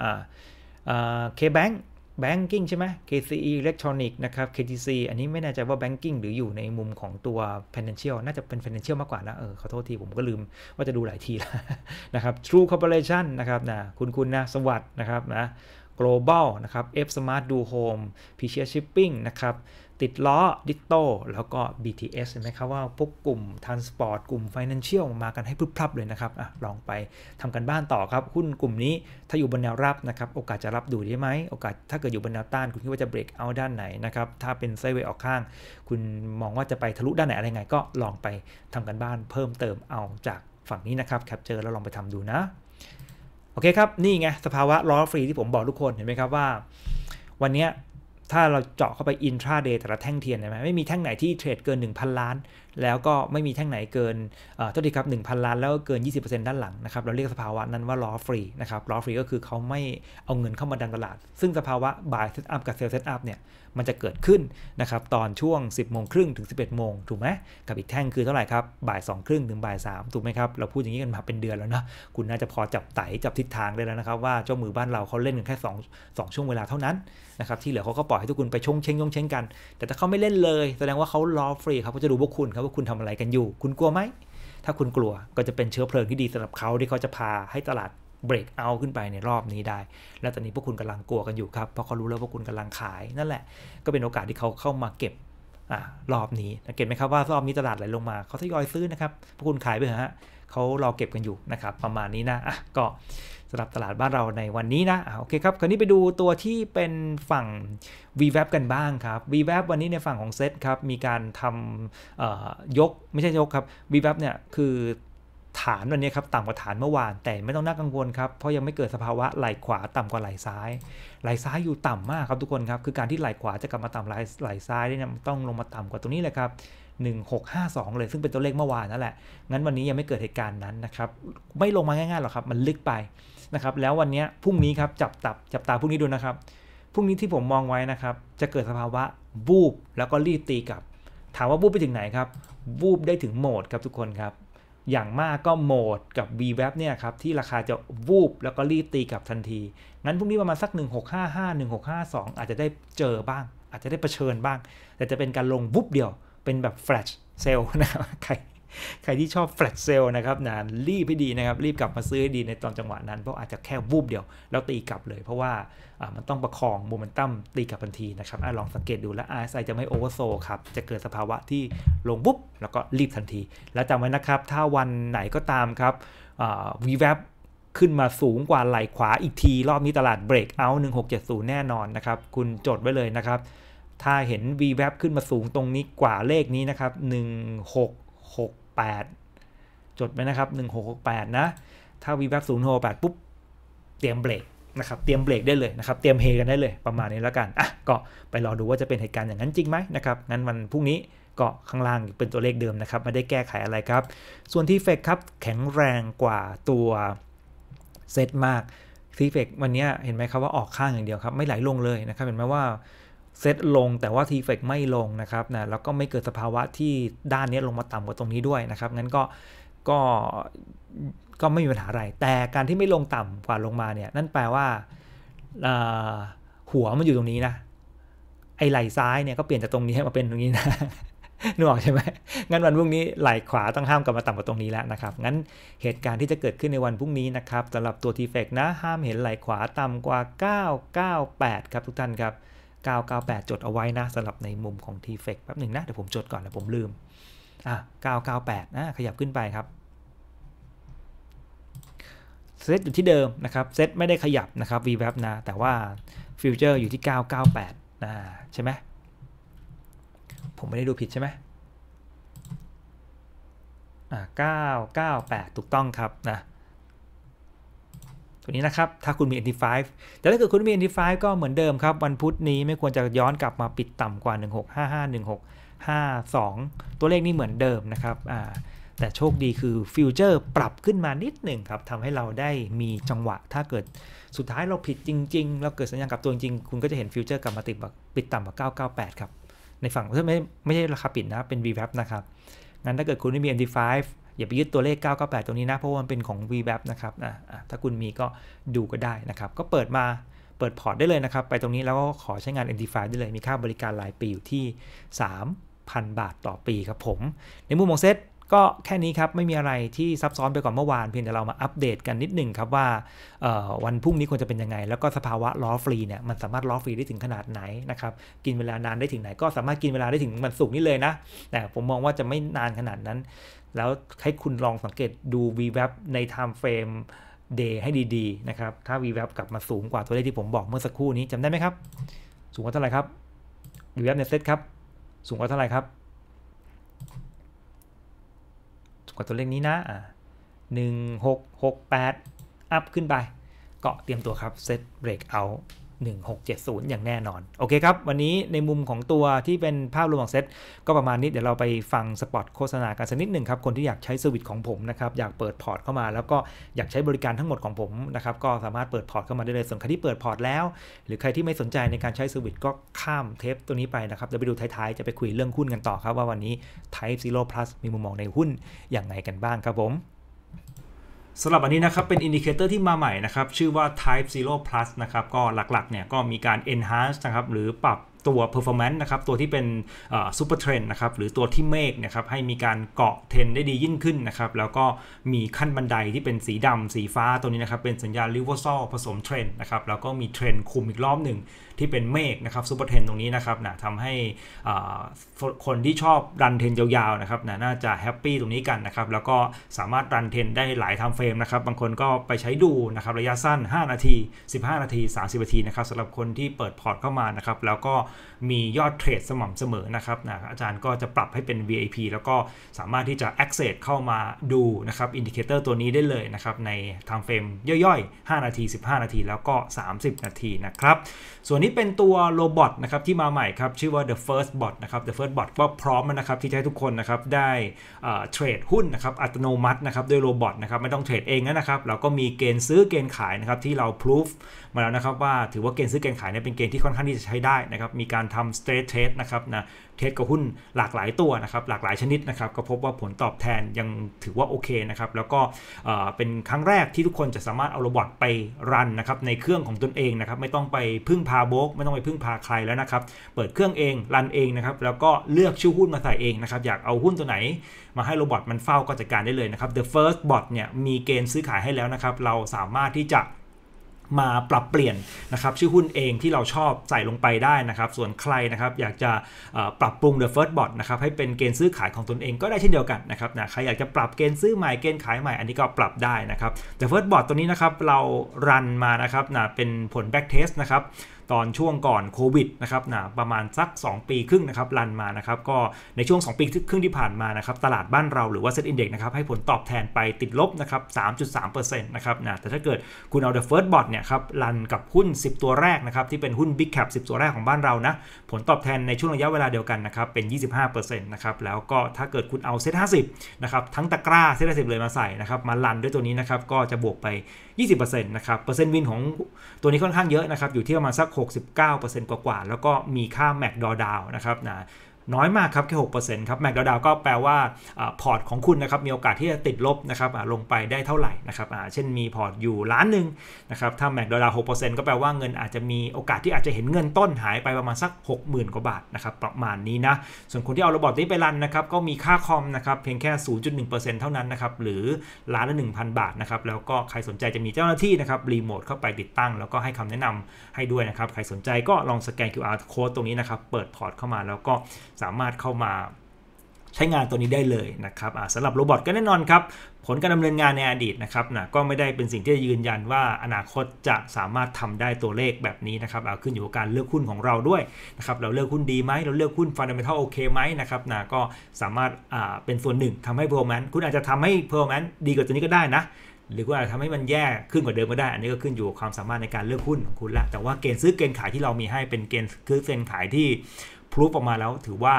KBank แบงกิ้งใช่ไหม KCE อิเล็กทรอนิกส์นะครับ KTC อันนี้ไม่แน่ใจว่าแบงกิ้งหรืออยู่ในมุมของตัว Financial น่าจะเป็น Financial มากกว่านะเออ ขอโทษทีผมก็ลืมว่าจะดูหลายทีแล้ว นะครับ True Corporation นะครับนะคุณคุณนะ สวัสดนะครับนะ Global นะครับ F Smart Do Home p i c h i a Shipping นะครับติดล้อดิโตแล้วก็ BTS เห็นไหมครับว่า พวกกลุ่มทัานสปอร์ต กลุ่มฟนแลนเชียลมากันให้พรึบพรับเลยนะครับอลองไปทำกันบ้านต่อครับหุ้นกลุ่มนี้ถ้าอยู่บนแนวรับนะครับ โอกาสจะรับดูได้ไหมโอกาสถ้าเกิดอยู่บนแนวต้านคุณคิดว่าจะเบรกเอาด้านไหนนะครับถ้าเป็นไซเวย์ออกข้าง คุณมองว่าจะไปทะลุด้านไหนอะไรไงก็ลองไปทำกันบ้านเพิ่มเติมเอาจากฝั่งนี้นะครับแคปเจอร์แล้วลองไปทำดูนะโอเคครับนี่ไงสภาวะล้อฟรีที่ผมบอกทุกคนเห็นไหมครับว่า วันนี้ถ้าเราเจาะเข้าไปอินทราเดย์แต่ละแท่งเทียนใช่ไหมไม่มีแท่งไหนที่เทรดเกิน 1,000 ล้าน แล้วก็ไม่มีแท่งไหนเกิน เอ่อท่าทีครับ 1,000 ล้านแล้วเกิน 20%ด้านหลังนะครับ เราเรียกสภาวะนั้นว่าล้อฟรีนะครับล้อฟรีก็คือเขาไม่เอาเงินเข้ามาดันตลาด ซึ่งสภาวะบ่ายเซตอัพกับเซลเซตอัพเนี่ย มันจะเกิดขึ้นนะครับตอนช่วง 10 โมงครึ่งถึง11โมงถูกไหม กับอีกแท่งคือเท่าไหร่ครับ บ่าย2ครึ่งถึงบ่าย3ถูกไหมครับ เราพูดอย่างนี้กันมาเป็นเดือนแล้วนะคุณน่าจะพอจับไตจับทิศทางได้แล้วนะครับว่าเจ้ามือบ้านเราเขาเล่นกันแค่2 2ช่วงเวลาเท่านั้นนะครับที่เหลือเขาก็ปล่อยให้ทุกคุณไปชงเชงยงเชงกัน แต่ถ้าเขาไม่เล่นเลยแสดงว่าเขารอฟรีครับเขาจะดูพวกคุณครับว่าคุณทำอะไรกันอยู่ คุณกลัวไหม ถ้าคุณกลัวก็จะเป็นเชื้อเพลิงที่ดีสำหรับเขาที่เขาจะพาให้ตลาดเบรกเอาขึ้นไปในรอบนี้ได้ และตอนนี้พวกคุณกำลังกลัวกันอยู่ครับเพราะเขารู้แล้วว่าคุณกำลังขายนั่นแหละก็เป็นโอกาสที่เขาเข้ามาเก็บอรอบนี้เกตไหมครับว่ารอบนี้ตลาดไหลลงมาเขาทยอยซื้อนะครับพวกคุณขายไปเถอะฮะเขารอเก็บกันอยู่นะครับประมาณนี้นะอ่ะก็สำหรับตลาดบ้านเราในวันนี้นะโอเคครับคราวนี้ไปดูตัวที่เป็นฝั่ง VWAP กันบ้างครับ VWAP วันนี้ในฝั่งของเซตครับมีการทำยกไม่ใช่ยกครับ VWAP เนี่ยคือฐานวันนี้ครับต่ำกว่าฐานเมื่อวาน แต่ไม่ต้องน่ากังวลครับเพราะยังไม่เกิดสภาวะไหลขวาต่ำกว่าไหลซ้าย ไหลซ้ายอยู่ต่ำมากครับทุกคนครับคือการที่ไหลขวาจะกลับมาต่ำไหลไหลซ้ายเนี่ยต้องลงมาต่ำกว่าตรงนี้เลยครับ1652 เลยซึ่งเป็นตัวเลขเมื่อวานนั่นแหละงั้นวันนี้ยังไม่เกิดเหตุการณ์นั้นนะครับไม่ลงมาง่ายๆหรอกครับมันลึกไปนะครับแล้ววันนี้พรุ่งนี้ครับจับตับ จับตาพรุ่งนี้ดูนะครับพรุ่งนี้ที่ผมมองไว้นะครับจะเกิดสภาวะบูบแล้วก็รีบตีกลับถามว่าบูบไปถึงไหนครับบูบได้ถึงโหมดครับทุกคนครับอย่างมากก็โหมดกับ v w a p เนี่ยครับที่ราคาจะวูบแล้วก็รีบตีกลับทันทีงั้นพรุ่งนี้ประมาณสัก 1655 1652 อาจจะได้เจอบ้าง อาจจะได้เผชิญบ้าง แต่จะเป็นการลงวุบเดียวเป็นแบบแฟลชเซลนะครับใครใครที่ชอบแฟลชเซลล์นะครับนะรีบให้ดีนะครับ รีบกลับมาซื้อให้ดีในตอนจังหวะนั้นเพราะอาจจะแค่วูบเดียวแล้วตีกลับเลยเพราะว่ามันต้องประคองโมเมนตัมตีกลับทันทีนะครับอลองสังเกตดูแล้ว RSI จะไม่โอเวอร์โซครับ จะเกิดสภาวะที่ลงปุ๊บ แล้วก็รีบทันที แล้วจำไว้นะครับ ถ้าวันไหนก็ตามครับวีแวบขึ้นมาสูงกว่าไหลขวาอีกที รอบนี้ตลาดเบรกเอาท์1670แน่นอนนะครับคุณจดไว้เลยนะครับถ้าเห็น v w a p ขึ้นมาสูงตรงนี้กว่าเลขนี้นะครับ1 6 6 8 จดไว้นะครับ1668 นะ ถ้า VBAP 0668ปุ๊บ เตรียมเบรกนะครับ เตรียมเบรกได้เลยนะครับ เตรียมเฮกันได้เลย ประมาณนี้แล้วกัน อ่ะก็ไปรอดูว่าจะเป็นเหตุการณ์อย่างนั้นจริงไหมนะครับ งั้นวันพรุ่งนี้ก็ข้างล่าง เป็นตัวเลขเดิมนะครับ ไม่ได้แก้ไขอะไรครับ ส่วนที่เฟกครับ แข็งแรงกว่าตัวเซตมากทีเฟกวันนี้เห็นไหมครับว่าออกข้างอย่างเดียวครับ ไม่ไหลลงเลยนะครับ เห็นไหมว่าเซตลงแต่ว่า t f e c ไม่ลงนะครับนะแล้วก็ไม่เกิดสภาวะที่ด้านนี้ลงมาต่ำกว่าตรงนี้ด้วยนะครับงั้นก็ก็ก็ไม่มีปัญหาอะไร แต่การที่ไม่ลงต่ำกว่าลงมาเนี่ย นั่นแปลว่าหัวมันอยู่ตรงนี้นะไอไหลซ้ายเนี่ยก็เปลี่ยนจากตรงนี้ให้มาเป็นตรงนี้นะนึกออกใช่ไหมงั้นวันพรุ่งนี้ไหลขวาต้องห้ามกลับมาต่ำกว่าตรงนี้แล้วนะครับงั้นเหตุการณ์ที่จะเกิดขึ้นในวันพรุ่งนี้นะครับสำหรับตัว t f e c นะ ห้ามเห็นไหลขวาต่ำกว่า 998ครับทุกท่านครับ998 จดเอาไว้นะสำหรับในมุมของ t f e c แป๊บหนึ่งนะ เดี๋ยวผมจดก่อนแล้วผมลืมอ่ะ998นะขยับขึ้นไปครับเซตอยู่ที่เดิมนะครับเซตไม่ได้ขยับนะครับ VWAP นะ แต่ว่าฟิวเจอร์อยู่ที่ 998นะใช่ไหมผมไม่ได้ดูผิดใช่ไหมอ่ะ998 ถูกต้องครับนะตัวนี้นะครับ ถ้าคุณมี NT5 แต่ถ้าเกิดคุณมี NT5 ก็เหมือนเดิมครับ วันพุธนี้ไม่ควรจะย้อนกลับมาปิดต่ำกว่า 1655 1652 ตัวเลขนี้เหมือนเดิมนะครับ แต่โชคดีคือฟิวเจอร์ปรับขึ้นมานิดหนึ่งครับทำให้เราได้มีจังหวะ ถ้าเกิดสุดท้ายเราผิดจริงๆ เราเกิดสัญญาณกับตัวจริงคุณก็จะเห็นฟิวเจอร์กลับมาติดปิดต่ำกว่า998 ครับในฝั่งไม่ไม่ใช่ราคาปิดนะ เป็น VWAP นะครับ งั้นถ้าเกิดคุณไม่มี m t 5อย่าไปยึดตัวเลข998ตรงนี้นะ เพราะว่ามันเป็นของ v ีแบนะครับอ่ะถ้าคุณมีก็ดูก็ได้นะครับ ก็เปิดมาเปิดพอร์ตได้เลยนะครับ ไปตรงนี้แล้วก็ขอใช้งาน Entify ได้เลยมีค่าบริการรายปีอยู่ที่ 3,000 บาทต่อปีครับผม ในมุมมองเซตก็แค่นี้ครับ ไม่มีอะไรที่ซับซ้อนไปกว่าเมื่อวาน เพียงแต่เรามาอัปเดตกันนิดหนึ่งครับว่าวันพรุ่งนี้ควรจะเป็นยังไงแล้วก็สภาวะล้อฟรีเนี่ยมันสามารถล้อฟรีได้ถึงขนาดไหนนะครับกินเวลานานได้ถึงไหน ก็สามารถกินเวลาได้ถึงมันสุกนี้เลยนะแต่ผมมองว่าจะไม่นานขนาดนั้นแล้วให้คุณลองสังเกตดู VWAP ใน time frame day ให้ดี ๆ นะครับ ถ้า VWAP กลับมาสูงกว่าตัวเลขที่ผมบอกเมื่อสักครู่นี้จำได้ไหมครับ สูงกว่าเท่าไหร่ครับ VWAP ในเซตครับ สูงกว่าเท่าไหร่ครับ สูงกว่าตัวเลขนี้นะ อ่าหนึ่งหกหกแปดอัพขึ้นไป เกาะเตรียมตัวครับเซตเบรกเอา1670 อย่างแน่นอนโอเคครับ วันนี้ในมุมของตัวที่เป็นภาพรวมของเซตก็ประมาณนี้เดี๋ยวเราไปฟังสปอตโฆษณากันสักนิดหนึ่งครับคนที่อยากใช้สวิตของผมนะครับอยากเปิดพอร์ตเข้ามา แล้วก็อยากใช้บริการทั้งหมดของผมนะครับก็สามารถเปิดพอร์ตเข้ามาได้เลยส่วนใครที่เปิดพอร์ตแล้ว หรือใครที่ไม่สนใจในการใช้สวิตก็ข้ามเทปตัวนี้ไปนะครับเดี๋ยวไปดูท้ายๆ จะไปคุยเรื่องหุ้นกันต่อครับ ว่าวันนี้ Type Zero Plus มีมุมมองในหุ้นอย่างไรกันบ้างครับผมสำหรับอันนี้นะครับเป็นอินดิเคเตอร์ที่มาใหม่นะครับ ชื่อว่า Type 0 Plus นะครับก็หลักๆเนี่ยก็มีการ enhance นะครับหรือปรับตัว performance นะครับตัวที่เป็นซูเปอร์เทรนนะครับหรือตัวที่เมฆนะครับให้มีการเกาะเทรนได้ดียิ่งขึ้นนะครับแล้วก็มีขั้นบันไดที่เป็นสีดำสีฟ้าตัวนี้นะครับเป็นสัญญาณ r ิเวอร์ซผสมเทรนนะครับแล้วก็มีเทรนคุมอีกรอบหนึ่งที่เป็นเมฆนะครับซูเปอร์เทนตรงนี้นะครับนะทำให้คนที่ชอบรันเทนยาวๆนะครับนะน่าจะแฮปปี้ตรงนี้กันนะครับ แล้วก็สามารถรันเทนได้หลายทำเฟรมนะครับ บางคนก็ไปใช้ดูนะครับ ระยะสั้น 5 นาที 15 นาที 30 นาทีนะครับสำหรับคนที่เปิดพอร์ตเข้ามานะครับ แล้วก็มียอดเทรดสม่ำเสมอนะครับนะอาจารย์ก็จะปรับให้เป็น VIP แล้วก็สามารถที่จะ Access เข้ามาดูนะครับอินดิเคเตอร์ตัวนี้ได้เลยนะครับ ในทางเฟรมย่อยๆ 5 นาที 15 นาที แล้วก็ 30 นาทีนะครับ ส่วนนี้เป็นตัวโรบอทนะครับที่มาใหม่ครับ ชื่อว่า The First Bot นะครับ The First Bot ก็พร้อมนะครับ ที่จะให้ทุกคนนะครับ ได้เทรดหุ้นนะครับ อัตโนมัตินะครับ ด้วยโรบอทนะครับไม่ต้องเทรดเองนะครับเราก็มีเกณฑ์ซื้อเกณฑ์ขายนะครับที่เราพิสูจมาแล้วนะครับว่าถือว่าเกณฑ์ซื้อเกณฑ์ขายเนี่ยเป็นเกณฑ์ที่ค่อนข้างที่จะใช้ได้นะครับมีการทำ straight trade นะครับนะเทสกับหุ้นหลากหลายตัวนะครับหลากหลายชนิดนะครับ ก็พบว่าผลตอบแทนยังถือว่า โอเคนะครับแล้วก็เป็นครั้งแรกที่ทุกคนจะสามารถเอาโรบอทไปรันนะครับในเครื่องของตนเองนะครับ ไม่ต้องไปพึ่งพาโบกไม่ต้องไปพึ่งพาใครแล้วนะครับ เปิดเครื่องเอง รันเองนะครับแล้วก็เลือกชื่อหุ้นมาใส่เองนะครับอยากเอาหุ้นตัวไหน มาให้โรบอทมันเฝ้าก็จัดการได้เลยนะครับ The First Bot เนี่ยมีเกณฑ์ซื้อขายให้แล้วนะครับเราสามารถที่จะมาปรับเปลี่ยนนะครับชื่อหุ้นเองที่เราชอบใส่ลงไปได้นะครับ ส่วนใครนะครับ อยากจะปรับปรุง The First Bot นะครับให้เป็นเกณฑ์ซื้อขายของตนเองก็ได้เช่นเดียวกันนะครับนะใครอยากจะปรับเกณฑ์ซื้อใหม่เกณฑ์ขายใหม่อันนี้ก็ปรับได้นะครับ The First Bot ตัวนี้นะครับเรารันมานะครับนะเป็นผล back test นะครับตอนช่วงก่อนโควิดนะครับนะประมาณสัก 2 ปีครึ่งนะครับรันมานะครับก็ในช่วง 2 ปีครึ่งที่ผ่านมานะครับตลาดบ้านเราหรือว่าเซ็ตอินเด็กซ์นะครับให้ผลตอบแทนไปติดลบนะครับ3.3%นะครับนะแต่ถ้าเกิดคุณเอา The First Bot เนี่ยครับรันกับหุ้น 10 ตัวแรกนะครับที่เป็นหุ้น Big Cap 10 ตัวแรกของบ้านเรานะผลตอบแทนในช่วงระยะเวลาเดียวกันนะครับเป็น 25%นะครับแล้วก็ถ้าเกิดคุณเอาเซ็ต50นะครับทั้งตะกร้าเซ็ต50เลยมาใส่นะครับมารันด้วยตัวนี้นะครับก็จะบวกไป 20%นะครับเปอร์เซ็นต์วินของตัวนี้ค่อนข้างเยอะนะครับอยู่ที่ประมาณสักก69%กว่าๆ แล้วก็มีค่าแมคกดอดาวนะครับนะน้อยมากครับ แค่หกเปอร์ซ็นต์ครับแมกดาวดาวก็แปลว่าพอร์ตของคุณนะครับมีโอกาสที่จะติดลบนะครับลงไปได้เท่าไหร่นะครับเช่นมีพอร์ตอยู่ล้านหนึ่งนะครับถ้าแมกดาวดาวหกเปอร์ซ็นต์ก็แปลว่าเงินอาจจะมีโอกาสที่อาจจะเห็นเงินต้นหายไปประมาณสัก 60,000กว่าบาทนะครับประมาณนี้นะส่วนคนที่เอาระบบนี้ไปรันนะครับก็มีค่าคอมนะครับเพียงแค่ 0.1%เท่านั้นนะครับหรือล้านละ1,000 บาทนะครับแล้วก็ใครสนใจจะมีเจ้าหน้าที่นะครับรีโมทเข้าไปติดตั้งแล้วก็ให้คำแนะนำให้ด้วยนะครับใครสนใจก็ลองสแกน QR code ตรงนี้นะครับเปิดพอร์ตเข้ามาแล้วก็สามารถเข้ามาใช้งานตัวนี้ได้เลยนะครับสำหรับโรบอทก็แน่นอนครับผลการดำเนินงานในอดีตนะครับนะก็ไม่ได้เป็นสิ่งที่จะยืนยันว่าอนาคตจะสามารถทำได้ตัวเลขแบบนี้นะครับเอาขึ้นอยู่กับการเลือกหุ้นของเราด้วยนะครับเราเลือกหุ้นดีไหมเราเลือกหุ้นฟันดัมเบลโอเคไหมนะครับนะก็สามารถเป็นส่วนหนึ่งทำให้เพอร์แมนคุณอาจจะทำให้เพอร์แมนดีกว่าตัวนี้ก็ได้นะ หรือว่าทำให้มันแย่ขึ้นกว่าเดิมก็ได้ อันนี้ก็ขึ้นอยู่กับความสามารถในการเลือกหุ้นของคุณละแต่ว่าเกณฑ์ซื้อเกณฑ์ขายที่เรามีให้เป็นเกณฑ์ซื้อเกณฑ์ขายที่พรูฟออกมาแล้วถือว่า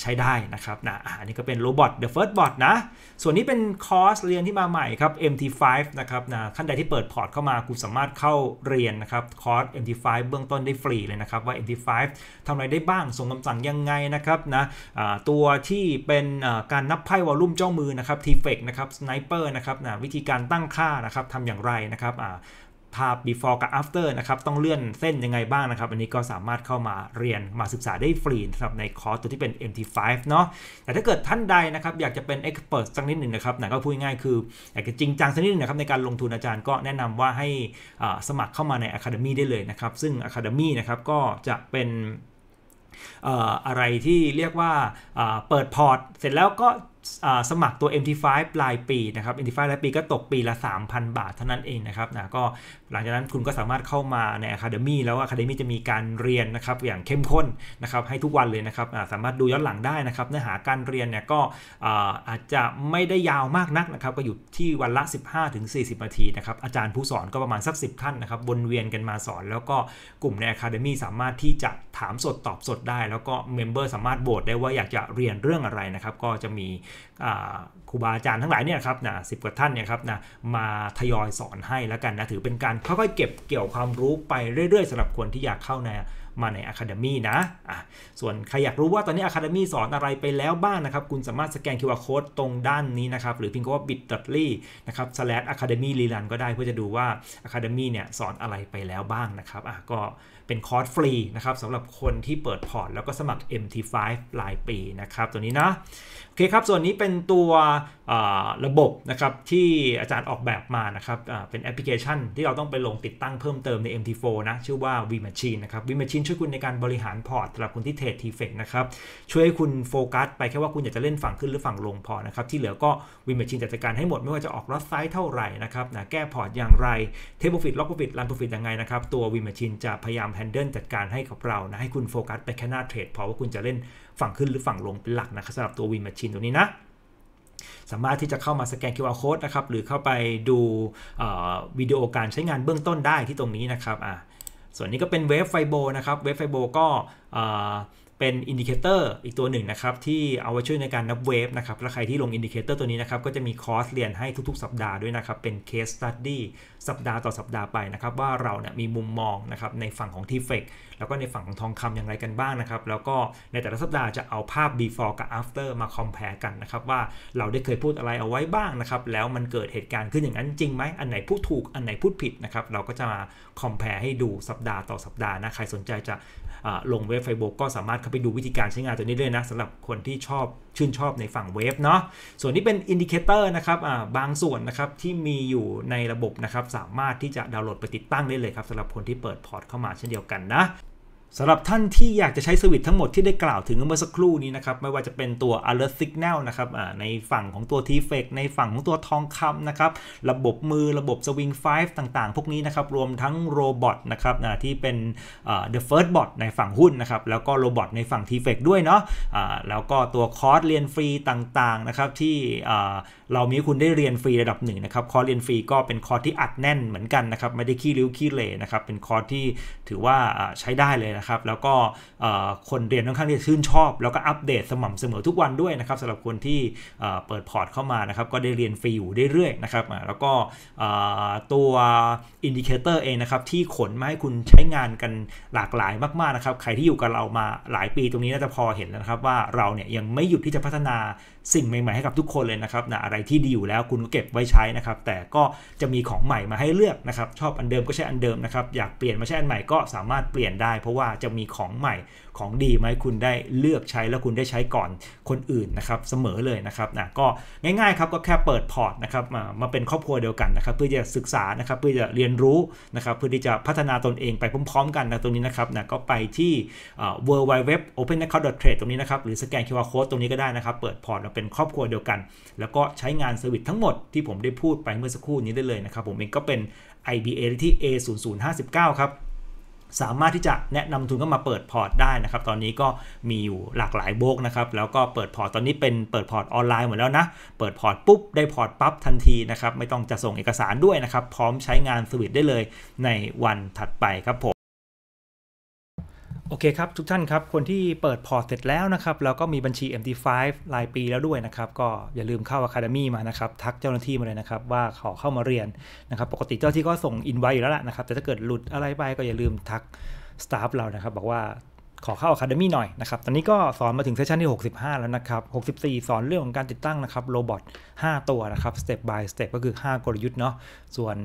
ใช้ได้นะครับนะอันนี้ก็เป็นโรบอท The First Bot นะ ส่วนนี้เป็นคอร์สเรียนที่มาใหม่ครับ MT5 นะครับนะขั้นใดที่เปิดพอร์ตเข้ามาคุณสามารถเข้าเรียนนะครับคอร์ส MT5 เบื้องต้นได้ฟรีเลยนะครับว่า MT5 ทำอะไรได้บ้าง ส่งคำสั่งยังไงนะครับนะตัวที่เป็นการนับไพ่วอลลุ่มเจ้ามือนะครับทีเฟกนะครับสไนเปอร์นะครับนะวิธีการตั้งค่านะครับทำอย่างไรนะครับภาพ before กับ after นะครับต้องเลื่อนเส้นยังไงบ้างนะครับ อันนี้ก็สามารถเข้ามาเรียนมาศึกษาได้ฟรีนะครับในคอร์สตัวที่เป็น MT5 เนาะแต่ถ้าเกิดท่านใดนะครับอยากจะเป็น expert สักนิดหนึ่งนะครับหนังก็พูดง่ายคืออยากจะจริงจังสักนิดหนึ่งนะครับในการลงทุนอาจารย์ก็แนะนำว่าให้สมัครเข้ามาใน Academy ได้เลยนะครับ ซึ่ง Academy นะครับก็จะเป็นอะไรที่เรียกว่าเปิดพอร์ตเสร็จแล้วก็สมัครตัว MT5 ปลายปีนะครับ MT5 ปลายปีก็ตกปีละ 3,000 บาทเท่านั้นเองนะครับนะก็หลังจากนั้นคุณก็สามารถเข้ามาใน Academy แล้ว Academy จะมีการเรียนนะครับอย่างเข้มข้นนะครับให้ทุกวันเลยนะครับสามารถดูย้อนหลังได้นะครับ เนื้อหาการเรียนเนี่ยก็อาจจะไม่ได้ยาวมากนักนะครับก็อยู่ที่วันละ 15-40นาทีนะครับอาจารย์ผู้สอนก็ประมาณสัก 10 ท่านนะครับวนเวียนกันมาสอน แล้วก็กลุ่มใน Academy สามารถที่จะถามสดตอบสดได้ แล้วก็เมมเบอร์สามารถโหวตได้ว่าอยากจะเรียนเรื่องอะไรนะครับก็จะมีครูบาอาจารย์ทั้งหลายเนี่ยครับนะสิกว่าท่านเนี่ยครับนะมาทยอยสอนให้แล้วกันนะ ถือเป็นการค่อยๆเก็บเกี่ยวความรู้ไปเรื่อยๆสำหรับคนที่อยากเข้าในมาใน Academy นะะส่วนใครอยากรู้ว่าตอนนี้ Academy สอนอะไรไปแล้วบ้างนะครับ คุณสามารถสแกน QR Code ตรงด้านนี้นะครับ หรือพิมพ์คำว่า bit.ly นะครับ a c a d e m y rerun ก็ได้เพื่อจะดูว่า Academy เนี่ยสอนอะไรไปแล้วบ้างนะครับก็เป็นคอร์สฟรีนะครับสำหรับคนที่เปิดพอร์ตแล้วก็สมัคร MT5 รายปีนะครับ ตัวนี้นะโอเคครับส่วนนี้เป็นตัวระบบนะครับที่อาจารย์ออกแบบมานะครับเป็นแอปพลิเคชันที่เราต้องไปลงติดตั้งเพิ่มเติมใน MT4 นะ ชื่อว่า V Machine นะครับ V Machine ช่วยคุณในการบริหารพอร์ตสำหรับคนที่เทรดทีเฟกนะครับ ช่วยให้คุณโฟกัส ไปแค่ว่าคุณอยากจะเล่นฝั่งขึ้นหรือฝั่งลงพอนะครับ ที่เหลือก็ V Machine จัดการให้หมดไม่ว่าจะออกรอไซส์เท่าไหร่นะครับนะแก้พอร์ตอย่างไรเทปโปรฟิตล็อกโปรฟิตรันโปรฟิตยังไงนะครับตัว V Machine จะพยายามแฮนเดิลจัดการให้กับเรานะให้คุณโฟกัสไปแค่หน้าเทรดพอว่าคุณจะเล่นฝั่งขึ้นหรือฝั่งลงเป็นหลักนะครับสำหรับตัว V Machine ตัวนี้นะสามารถที่จะเข้ามาสแกน QR code นะครับ หรือเข้าไปดูวิดีโอการใช้งานเบื้องต้นได้ที่ตรงนี้นะครับ ส่วนนี้ก็เป็นเวฟไฟโบนะครับเวฟไฟโบก็เป็นอินดิเคเตอร์อีกตัวหนึ่งนะครับ ที่เอาไว้ช่วยในการนับเวฟนะครับ และใครที่ลงอินดิเคเตอร์ตัวนี้นะครับก็จะมีคอร์สเรียนให้ทุกๆ สัปดาห์ด้วยนะครับ เป็นเคสสตัดดี้สัปดาห์ต่อสัปดาห์ไปนะครับ ว่าเราเนี่ยมีมุมมองนะครับในฝั่งของทีเฟกแล้วก็ในฝั่งของทองคำอย่างไรกันบ้างนะครับ แล้วก็ในแต่ละสัปดาห์จะเอาภาพ before กับ after มาคอมเพลกันนะครับว่าเราได้เคยพูดอะไรเอาไว้บ้างนะครับแล้วมันเกิดเหตุการณ์ขึ้นอย่างนั้นจริงไหมอันไหนพูดถูกอันไหนพูดผิดนะครับเราก็จะมาคอมเพลให้ดูสัปดาห์ต่อสัปดาห์นะใครสนใจจะลงเว็บไฟโบก็สามารถเข้าไปดูวิธีการใช้งานตัวนี้ไดยนะสำหรับคนที่ชอบชื่นชอบในฝั่งเว็บเนาะส่วนนี้เป็นอินดิเคเตอร์นะครับ บางส่วนนะครับ ที่มีอยู่ในระบบนะครับ สามารถที่จะดาวน์โหลดไปติดตั้งได้เลยครับสำหรับคนที่เปิดพอร์ตเข้ามาเช่นเดียวกันนะสำหรับท่านที่อยากจะใช้สวิตทั้งหมดที่ได้กล่าวถึงเมื่อสักครู่นี้นะครับ ไม่ว่าจะเป็นตัว alert signal นะครับในฝั่งของตัว t f e c ในฝั่งของตัวทองคำนะครับ ระบบมือระบบ swing 5 ต่างๆ พวกนี้นะครับ รวมทั้งโรบอทนะครับที่เป็น the first bot ในฝั่งหุ้นนะครับ แล้วก็โรบอทในฝั่ง t f e c ด้วยเนาะะแล้วก็ตัวคอร์สเรียนฟรีต่างๆนะครับที่เรามีคุณได้เรียนฟรีระดับหนึ่งนะครับคอร์สเรียนฟรีก็เป็นคอร์สที่อัดแน่นเหมือนกันนะครับไม่ได้ขี้ริ้วขี้เลนะครับเป็นคอร์สที่ถือว่าใช้ได้เลยนะครับแล้วก็คนเรียนค่อนข้างที่ชื่นชอบ แล้วก็อัปเดตสม่ำเสมอทุกวันด้วยนะครับสำหรับคนที่เปิดพอร์ต เข้ามานะครับก็ได้เรียนฟรีอยู่เรื่อยๆนะครับแล้วก็ตัวอินดิเคเตอร์เองนะครับที่ขนมาให้คุณใช้งานกันหลากหลายมากๆนะครับใครที่อยู่กับเรามาหลายปีตรงนี้น่าจะพอเห็นแล้วนะครับ ว่าเราเนี่ยยังไม่หยุดที่จะพัฒนาสิ่งใหม่ๆให้กับทุกคนเลยนะครับนะอะไรที่ดีอยู่แล้วคุณก็เก็บไว้ใช้นะครับ แต่ก็จะมีของใหม่มาให้เลือกนะครับ ชอบอันเดิมก็ใช้อันเดิมนะครับ อยากเปลี่ยนมาใช้อันใหม่ก็สามารถเปลี่ยนได้เพราะว่าจะมีของใหม่ของดีไหมคุณได้เลือกใช้แล้วคุณได้ใช้ก่อนคนอื่นนะครับ เสมอเลยนะครับนะก็ง่าย ๆ ครับก็แค่เปิดพอร์ตนะครับมามาเป็นครอบครัวเดียวกันนะครับ เพื่อจะศึกษานะครับเพื่อจะเรียนรู้นะครับ เพื่อที่จะพัฒนาตนเองไปพร้อมๆ กันนะตรงนี้นะครับนะก็ไปที่ w w w o p e n a c c o u n t t r a d e ตรงนี้นะครับ หรือสแกนคร์โค้ดตรงนี้ก็ได้นะครับ เปิดพอร์ตเราเป็นครอบครัวเดียวกันแล้วก็ใช้งานเซอร์วิสทั้งหมดที่ผมได้พูดไปเมื่อสักครู่นี้ได้เลยนะครับผมเองก็เป็น IBA ที่ A0059 ครับสามารถที่จะแนะนำทุนเข้ามาเปิดพอร์ตได้นะครับ ตอนนี้ก็มีอยู่หลากหลายโบกนะครับ แล้วก็เปิดพอร์ตตอนนี้เป็นเปิดพอร์ตออนไลน์หมดแล้วนะ เปิดพอร์ตปุ๊บ ได้พอร์ตปั๊บ ทันที นะครับ ไม่ต้องจะส่งเอกสารด้วยนะครับ พร้อมใช้งานสวิตได้เลยในวันถัดไปครับผมโอเคครับ ทุกท่านครับ คนที่เปิดพอร์ตเสร็จแล้วนะครับแล้วก็มีบัญชี MT5 รายปีแล้วด้วยนะครับ ก็อย่าลืมเข้า Academy มานะครับ ทักเจ้าหน้าที่มาเลยนะครับว่าขอเข้ามาเรียนนะครับปกติเจ้าที่ก็ส่งอินไว้อยู่แล้วละนะครับ แต่ถ้าเกิดหลุดอะไรไปก็อย่าลืมทักสตาฟเรานะครับบอกว่าขอเข้า a c a d มี่หน่อยนะครับ ตอนนี้ก็สอนมาถึงเซสชันที่ 65 แล้วนะครับ 64 สอนเรื่องของการติดตั้งนะครับ โรบอท5ตัวนะครับ step by step ก็คือ 5 กลยุทธ์เนาะ ส่วน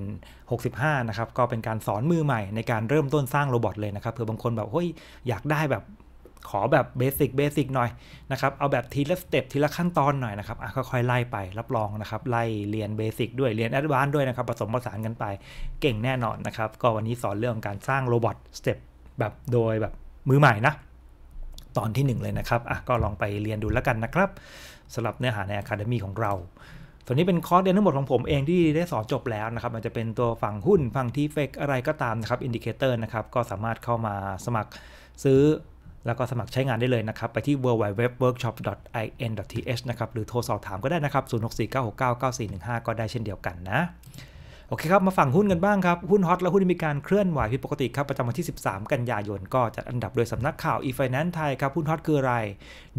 65 นะครับ ก็เป็นการสอนมือใหม่ ในการเริ่มต้นสร้างโรบอทเลยนะครับ เผื่อบางคนแบบเฮ้ยอยากได้แบบขอแบบเบสิกเบสิกหน่อย นะครับ เอาแบบทีละสเต็ปทีละขั้นตอนหน่อยนะครับค่อยๆไล่ไปรับรองนะครับ ไล่เรียนเบสิกด้วย เรียนแอดวานซ์ด้วยนะครับผสมผสานกันไป เก่งแน่นอนนะครับก็วันนี้สอนเรื่องการสร้างโรบอทสเต็ปแบบโดยแบบมือใหม่นะ ตอนที่1เลยนะครับอ่ะก็ลองไปเรียนดูแล้วกันนะครับสำหรับเนื้อหาใน Academy ของเราส่วนนี้เป็นคอร์สเรียนทั้งหมดของผมเองที่ได้สอนจบแล้วนะครับ มันจะเป็นตัวฝั่งหุ้นฝั่งทีเฟกอะไรก็ตามนะครับอินดิเคเตอร์นะครับก็สามารถเข้ามาสมัครซื้อ แล้วก็สมัครใช้งานได้เลยนะครับ ไปที่ www.workshop.in.th นะครับ หรือโทรสอบถามก็ได้นะครับ0649699415 ก็ได้เช่นเดียวกันนะโอเคครับมาฝั่งหุ้นกันบ้างครับ หุ้นฮอตและหุ้นมีการเคลื่อนไหวผิดปกติครับ ประจำวันที่ 13 กันยายนก็จัดอันดับโดยสำนักข่าว e-finance ไทยครับ หุ้นฮอตคืออะไร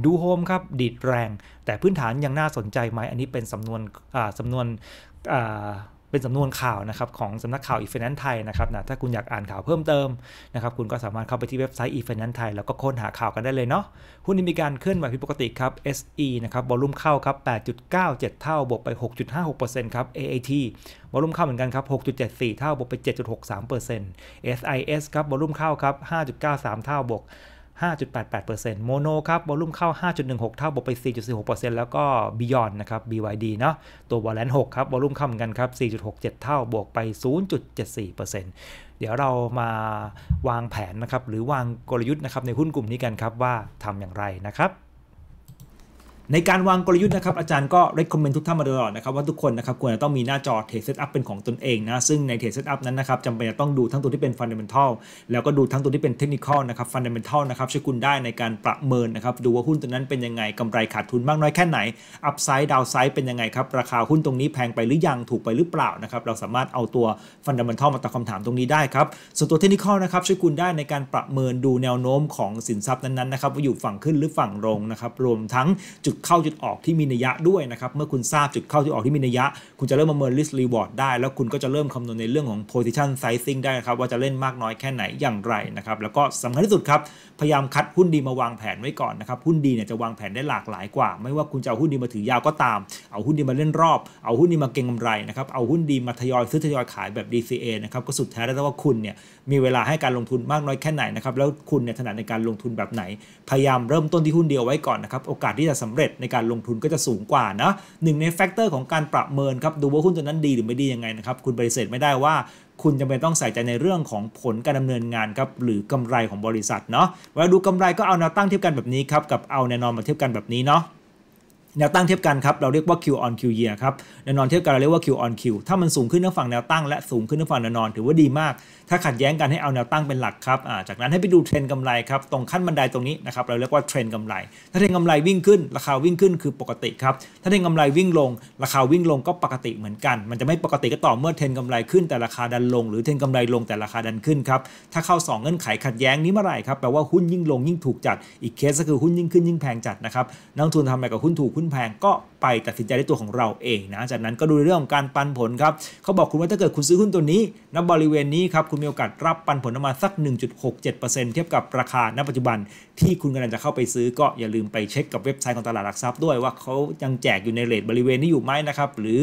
ดูโฮมครับดีดแรง แต่พื้นฐานยังน่าสนใจไหมอันนี้เป็นสำนวนสำนวนเป็นสำนวนข่าวนะครับของสำนักข่าวอีเฟนันไทยนะครับนะ ถ้าคุณอยากอ่านข่าวเพิ่มเติมนะครับคุณก็สามารถเข้าไปที่เว็บไซต์อีเฟนันไทย แล้วก็ค้นหาข่าวกันได้เลยเนาะหุ้นนี้มีการเคลื่อนไหวผิดปกติครับ SE นะครับวอลุ่มเข้าครับ 8.97 เท่าบวกไป 6.56%ครับ AAT วอลุ่มเข้าเหมือนกันครับ 6.74 เท่าบวกไป 7.63% SIS ครับวอลุ่มเข้าครับ5.93 เท่าบวก5.88%โมโนครับวอลุ่มเข้า 5.16 เท่า บวกไป 4.46%แล้วก็บิยอนนะครับ BYD เนาะตัววอลเลน6ครับวอลุ่มเข้าเหมือนกันครับ 4.67 เท่า บวกไป 0.74%เดี๋ยวเรามาวางแผนนะครับ หรือวางกลยุทธ์นะครับ ในหุ้นกลุ่มนี้กันครับ ว่าทำอย่างไรนะครับในการวางกลยุทธ์นะครับ อาจารย์ก็ recommend ทุกท่านมาตลอดนะครับว่าทุกคนนะครับควรจะต้องมีหน้าจอเทสเซตอัพเป็นของตนเองนะ ซึ่งในเทสเซตอัพนั้นนะครับจำเป็นจะต้องดูทั้งตัวที่เป็นฟันเดเมนทัลแล้วก็ดูทั้งตัวที่เป็นเทคนิคนะครับฟันเดเมนทัลนะครับ ช่วยคุณได้ในการประเมินนะครับ ดูว่าหุ้นตัวนั้นเป็นยังไงกำไรขาดทุนมากน้อยแค่ไหนอัพไซด์ดาวไซด์เป็นยังไงครับราคาหุ้นตรงนี้แพงไปหรือยังถูกไปหรือเปล่านะครับเราสามารถเอาตัวฟันเดเมนทัลมาตอบคำถามตรงนี้ได้ครับส่วนตัวเทคนิคนะครับช่วยคุณได้ในการประเมินดูแนวโน้มของสินทรัพย์นั้นๆนะครับว่าอยู่ฝั่งขึ้นหรือฝั่งลงนะครับรวมทั้งจุดเข้าจุดออกที่มีนัยยะด้วยนะครับเมื่อคุณทราบจุดเข้าจุดออกที่มีนัยยะ คุณจะเริ่มประเมิน risk reward ได้ แล้วคุณก็จะเริ่มคำนวณในเรื่องของ position sizing ได้ครับว่าจะเล่นมากน้อยแค่ไหนอย่างไรนะครับแล้วก็สำคัญที่สุดครับพยายามคัดหุ้นดีมาวางแผนไว้ก่อนนะครับหุ้นดีเนี่ยจะวางแผนได้หลากหลายกว่า ไม่ว่าคุณจะเอาหุ้นดีมาถือยาวก็ตาม เอาหุ้นดีมาเล่นรอบเอาหุ้นดีมาเก็งกำไรนะครับเอาหุ้นดีมาทยอยซื้อทยอยขายแบบ DCA นะครับก็สุดแท้แล้วว่าคุณเนี่ยมีเวลาให้การลงทุนมากน้อยแค่ไหนนะครับแล้วคุณเนี่ยถนัดในการลงทุนแบบไหน พยายามเริ่มต้นที่หุ้นเดียวไว้ก่อนนะครับ โอกาสที่จะสำเร็จในการลงทุนก็จะสูงกว่านะหนึ่งในแฟกเตอร์ของการประเมินครับ ดูว่าหุ้นตัวนั้นดีหรือไม่ดียังไงนะครับ คุณปฏิเสธไม่ได้ว่าคุณจำเป็นต้องใส่ใจในเรื่องของผลการดำเนินงานครับหรือกำไรของบริษัทเนาะเวลาดูกำไรก็เอาแนวตั้งเทียบกันแบบนี้ครับกับเอาแนวนอนมาเทียบกันแบบนี้เนาะแนวตั้งเทียบกันครับเราเรียกว่า Q on Q year ครับแนวนอนเทียบกันเราเรียกว่า Q on Q ถ้ามันสูงขึ้นทั้งฝั่งแนวตั้งและสูงขึ้นทั้งฝั่งแนวนอนถือว่าดีมาก ถ้าขัดแย้งกันให้เอาแนวตั้งเป็นหลักครับจากนั้นให้ไปดูเทรนกำไรครับ ตรงขั้นบันไดตรงนี้นะครับเราเรียกว่าเทรนกำไร ถ้าเทรนกำไรวิ่งขึ้นราคาวิ่งขึ้นคือปกติครับถ้าเทรนกำไรวิ่งลง ราคาวิ่งลงก็ปกติเหมือนกัน มันจะไม่ปกติก็ต่อเมื่อเทรนกำไรขึ้นแต่ราคาดันลงหรือเทรนกำไรลงแต่ราคาดันขึ้นครับถ้าเข้า2เงื่อนไขขัดแย้งนี้เมื่อไหร่ครับแปลว่าหุ้นยิ่งลงยิ่งถูกจัดอีกเคสก็คือหุ้นยิ่งขึ้นยิ่งแพงจัดนะครับนักทุนทำอะไรกับหุ้นถูกุ้นแพงก็ไปตัดสินใจด้วยตัวของเราเองนะ จากนั้นก็ดูเรื่องของการปันผลครับ เขาบอกคุณว่าถ้าเกิดคุณซื้อหุ้นตัวนี้ณบริเวณนี้ครับคุณมีโอกาสรับปันผลประมาณสัก 1.67%เทียบกับราคาณปัจจุบัน ที่คุณกำลังจะเข้าไปซื้อก็ อย่าลืมไปเช็คกับเว็บไซต์ของตลาดหลักทรัพย์ด้วย ว่าเขายังแจกอยู่ในเรทบริเวณนี้อยู่ไหมนะครับหรือ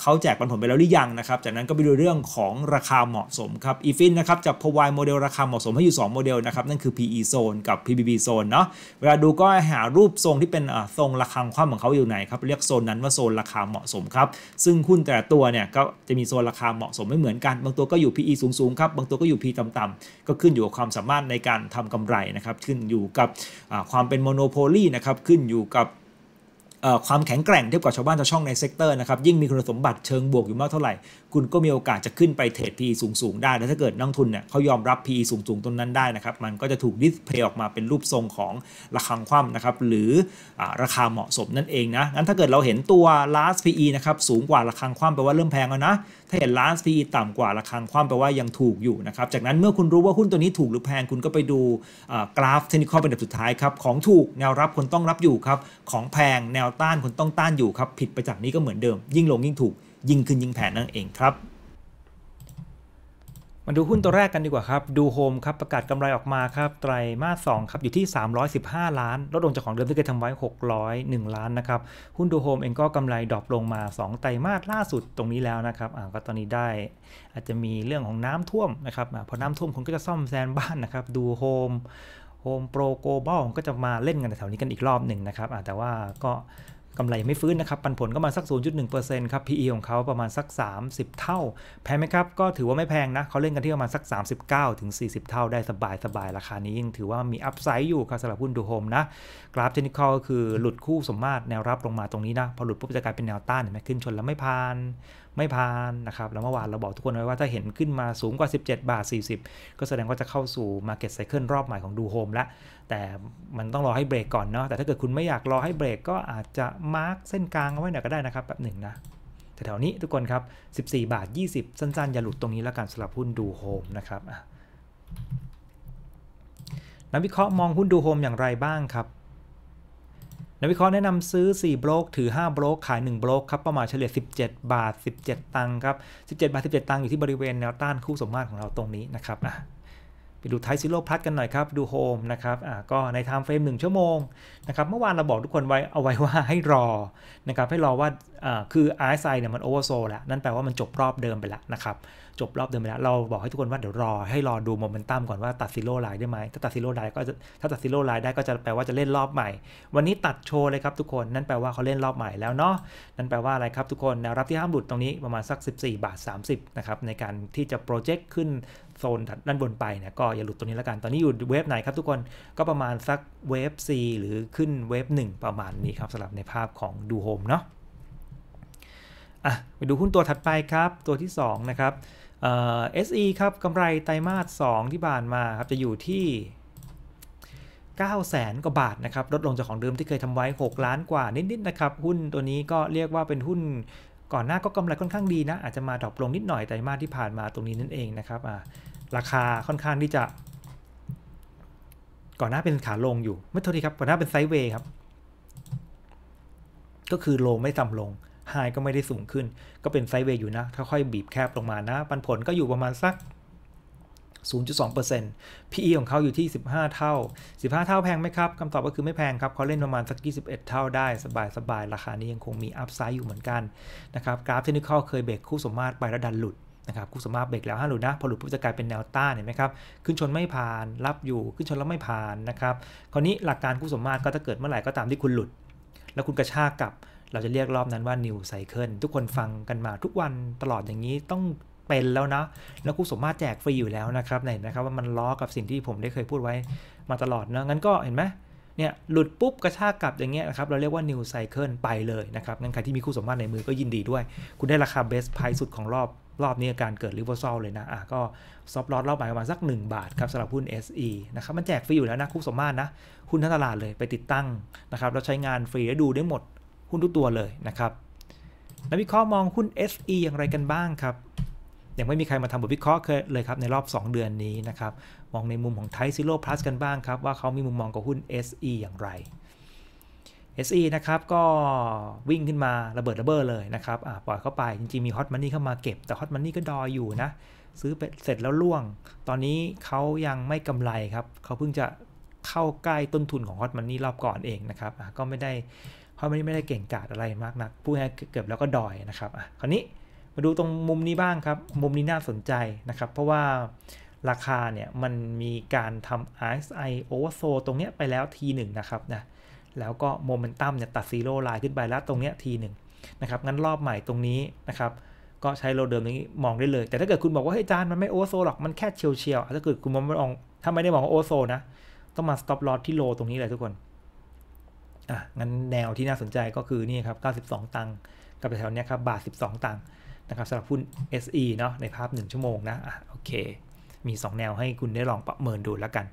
เขาแจกปันผลไปแล้วหรือยังนะครับ จากนั้นก็ไปดูเรื่องของราคาเหมาะสมครับอีฟินนะครับจะพวายโมเดลราคาเหมาะสมให้อยู่2โมเดลนะครับนั่นคือ PE zone กับ PBB zone เนาะเวลาดูก็หารูปทรงที่เป็นทรงราคาางความของเขาอยู่ไหนครับเรียกโซนนั้นว่าโซนราคาเหมาะสมครับซึ่งหุ้นแต่ตัวเนี่ยก็จะมีโซนราคาเหมาะสมไม่เหมือนกัน บางตัวก็อยู่ PE สูงๆครับบางตัวก็อยู่ P ต่ำๆก็ขึ้นอยู่กับความสามารถในการทำกำไรนะครับขึ้นอยู่กับความเป็นโมโนโพลีนะครับขึ้นอยู่กับความแข็งแกร่งเทียบกับชาวบ้านชาวช่องในเซกเตอร์นะครับยิ่งมีคุณสมบัติเชิงบวกอยู่มากเท่าไหร่คุณก็มีโอกาสจะขึ้นไปเทรด PE สูงๆ ได้ และถ้าเกิดนักทุนเนี่ยเขายอมรับ PE สูงๆต้นนั้นได้นะครับมันก็จะถูกดิสเพย์ออกมาเป็นรูปทรงของระคงคว่ำนะครับหรืออราคาเหมาะสมนั่นเองนะงั้นถ้าเกิดเราเห็นตัว last PE นะครับสูงกว่าระคงคว่ำแปลว่าเริ่มแพงแล้วนะ ถ้าเห็น last PE ต่ำกว่าระคงคว่ำแปลว่ายังถูกอยู่นะครับจากนั้นเมื่อคุณรู้ว่าหุ้นตัวนี้ถูกหรือแพงคุณก็ไปดูกราฟเทคนิคเป็นอันดับสุดท้ายครับของถูกแนวรับคนต้องรับอยู่ครับของแพงแนวต้านคนต้องต้านอยู่ครับผิดไปจากนี้ก็เหมือนเดิมยิ่งลงยิ่งถูกยิ่งขึ้นยิ่งแผนนั่นเองครับ มาดูหุ้นตัวแรกกันดีกว่าครับ ดูโฮมครับประกาศกำไรออกมาครับไตรมาส2ครับอยู่ที่315 ล้านลดลงจากของเดิมที่เคยทำไว้ 601 ล้านนะครับหุ้นดูโฮมเองก็กำไรดรอปลงมา2 ไตรมาสล่าสุดตรงนี้แล้วนะครับ อ่าก็ตอนนี้ได้อาจจะมีเรื่องของน้ำท่วมนะครับพอน้ำท่วมคนก็จะซ่อมแซมบ้านนะครับดูโฮมโฮมโปรโกลบอลก็จะมาเล่นกันแถวนี้กันอีกรอบหนึ่งนะครับแต่ว่าก็กำไรไม่ฟื้นนะครับ ปันผลก็มาสัก 0.1%ครับ PE ของเขาประมาณสัก 30 เท่า แพงไหมครับ ก็ถือว่าไม่แพงนะเขาเล่นกันที่ประมาณสัก 39 40 เท่า ได้สบายสบายราคานี้ยังถือว่ามีอัพไซด์อยู่ครับสำหรับหุ้นดูโฮมนะ กราฟเทคนิคก็คือหลุดคู่สมมาตรแนวรับลงมาตรงนี้นะพอหลุดปุ๊บจะกลายเป็นแนวต้านเห็นไหมขึ้นชนแล้วไม่ผ่านไม่ผ่านนะครับแล้วเมื่อวานเราบอกทุกคนไว้ว่าถ้าเห็นขึ้นมาสูงกว่า 17 บาท 40 ก็แสดงว่าจะเข้าสู่ Market Cycle รอบใหม่ของดูโฮมแล้ว แต่มันต้องรอให้เบรกก่อนเนาะแต่ถ้าเกิดคุณไม่อยากรอให้เบรกก็อาจจะมาร์กเส้นกลางเอาไว้หน่อยก็ได้นะครับแบบหนึ่งนะแถวๆนี้ทุกคนครับ 14 บาท 20 สั้นๆ อย่าหลุดตรงนี้แล้วกันสำหรับหุ้นดูโฮมนะครับนักวิเคราะห์มองหุ้นดูโฮมอย่างไรบ้างครับนักวิเคราะห์แนะนำซื้อ 4 โบรก ถือ 5 โบรก ขาย 1 โบรก ครับ ประมาณเฉลี่ย 17 บาท 17 ตังค์ ครับ 17 บาท 17 ตังค์ อยู่ที่บริเวณแนวต้านคู่สมมาตรของเราตรงนี้ นะครับะไปดูไทซิโลพลัสกันหน่อยครับดูโฮมนะครับอ่าก็ในไทม์เฟรมหนึ่งชั่วโมงนะครับเมื่อวานเราบอกทุกคนไว้เอาไว้ว่าให้รอนะครับให้รอว่าอ่าคือ RSI เนี่ยมันโอเวอร์โซลแล้ว นั่นแปลว่ามันจบรอบเดิมไปแล้วนะครับ จบรอบเดิมไปแล้ว เราบอกให้ทุกคนว่าเดี๋ยวรอให้รอดูโมเมนตัมก่อนว่าตัดซิโลไลน์ได้ไหมถ้าตัดซิโลไลน์ก็จะถ้าตัดซิโลไลน์ได้ก็จะแปลว่าจะเล่นรอบใหม่ วันนี้ตัดโชว์เลยครับทุกคนนั่นแปลว่าเขาเล่นรอบใหม่ แล้วเนาะนั่นแปลว่าอะไรครับทุกคนแนวรับที่ห้ามหลุดตรงนี้ประมาณสัก14บาท30นะครับในการที่จะโปรเจกต์ขึ้นโซนด้านบนไปเนี่ยก็อย่าหลุดตัวนี้แล้วกัน ตอนนี้อยู่เวฟไหนครับทุกคนก็ประมาณสักเวฟ C หรือขึ้นเวฟ1ประมาณนี้ครับสำหรับในภาพของดูโฮมเนาะอ่ะ ไปดูหุ้นตัวถัดไปครับตัวที่ 2 นะครับ เอสอ SE ครับกำไรไตรมาส2ที่บานมาครับจะอยู่ที่9แสนกว่าบาทนะครับ ลดลงจากของเดิมที่เคยทำไว้ 6 ล้านกว่านิดๆนะครับหุ้นตัวนี้ก็เรียกว่าเป็นหุ้นก่อนหน้าก็กำไรค่อนข้างดีนะอาจจะมาดรอปลงนิดหน่อยแต่มาที่ผ่านมาตรงนี้นั่นเองนะครับอ่ราคาค่อนข้างที่จะ ก่อนหน้าเป็นขาลงอยู่ ไม่โทษทีครับ ก่อน หน้าเป็นไซด์เวย์ครับ ก็คือโลไม่ต่ำลงไฮก็ไม่ได้สูงขึ้น ก็เป็นไซด์เวย์อยู่ นะค่อยๆบีบแคบลง มานะ ปัน ผลก็อยู่ประมาณสัก 0.2% PE ของเขาอยู่ที่ 15 เท่า 15 เท่าแพงไหมครับคำตอบก็คือไม่แพงครับเขาเล่นประมาณสัก 21 เท่าได้สบายๆ ราคานี้ยังคงมีอัพไซด์อยู่เหมือนกันนะครับกราฟเทคนิคเคยเบรกคู่สมมาตรไปแล้วดันหลุดนะครับคู่สมาร์ทเบรกแล้วห้าหลุดนะ พอหลุดปุ๊บจะกลายเป็นแนวต้านเห็นไหมครับขึ้นชนไม่ผ่านรับอยู่ขึ้นชนแล้วไม่ผ่านนะครับคราวนี้หลักการคู่สมาร์ทก็จะเกิดเมื่อไหร่ก็ตามที่คุณหลุด แล้วคุณกระชากกลับเราจะเรียกรอบนั้นว่านิวไซเคิลทุกคนฟังกันมาทุกวันตลอดอย่างนี้ต้องเป็นแล้วนะแล้วคุูสมมาตรแจกฟรีอยู่แล้วนะครับเห็นนะครับว่ามันล้อกับสิ่งที่ผมได้เคยพูดไว้มาตลอดนะงั้นก็เห็นไหมเนี่ยหลุดปุ๊บกระชากกลับอย่างเงี้ยนะครับเราเรียกว่านิวไซเคิลไปเลยนะครับงั้นใครที่มีคู่สมมาตรในมือก็ยินดีด้วย คุณได้ราคาเบสไพรสุดของรอบรอบนี้การเกิดริเวอร์ซอลเลยนะอ่ะก็ซอฟลอตรอบใหม่ประมาณสัก 1 บาทครับสำหรับหุ้น SE นะครับมันแจกฟรีอยู่แล้วนะคุ่สมมาตรนะหุ้นทั้งตลาดเลยไปติดตั้งนะครับเราใช้งานฟรีและดูได้หมดหุ้นทุกตัวเลยนะครับนักวิเคราะห์มองหุ้น SE อย่างไรกันบ้างครับยังไม่มีใครมาทำบทวิเคราะห์เลยครับในรอบ 2 เดือนนี้นะครับมองในมุมของไทซิโร่พลัสกันบ้างครับว่าเขามีมุมมองกับหุ้น SE อย่างไร SE นะครับ ก็วิ่งขึ้นมาระเบิดระเบ้อเลยนะครับปล่อยเข้าไปจริงๆมี Hot Money เข้ามาเก็บ แต่ Hot Money ก็ดอยอยู่นะ ซื้อเสร็จแล้วล่วง ตอนนี้เขายังไม่กำไรครับเขาเพิ่งจะเข้าใกล้ต้นทุนของ Hot Money รอบก่อนเองนะครับ ก็ไม่ได้ Hot Money ไม่ได้เก่งกาจอะไรมากนักพูดง่ายเกือบแล้วก็ดอยนะครับคราวนี้มาดูตรงมุมนี้บ้างครับมุมนี้น่าสนใจนะครับ เพราะว่าราคาเนี่ยมันมีการทำ RSI o v e r s o ตรงเนี้ยไปแล้วทีหนึ่งนะครับนะแล้วก็โมเมนตัมเนี่ย ตัดซีโร่ไลน์ขึ้นไปแล้วตรงเนี้ยทีหนึ่งนะครับ งั้นรอบใหม่ตรงนี้นะครับ ก็ใช้โลเดิมนี้มองได้เลย แต่ถ้าเกิดคุณบอกว่าเฮ้ยจาน มันไม่โอโซหรอกมันแค่เฉียวเฉียวถ้าเกิดคุณมองถ้าไม่ได้มองว่าโอโซนะ ต้องมาสต็อปลอสที่โลตรงนี้เลยทุกคน อ่ะ งั้นแนวที่น่าสนใจก็คือ นี่ครับ 92 ตังกับแถวเนี้ยครับบาท 12ตังนะครับสำหรับหุ้น SE เนาะในภาพ1ชั่วโมงนะอ่ะโอเคมี 2 แนวให้คุณได้ลองประเมินดูแล้วกัน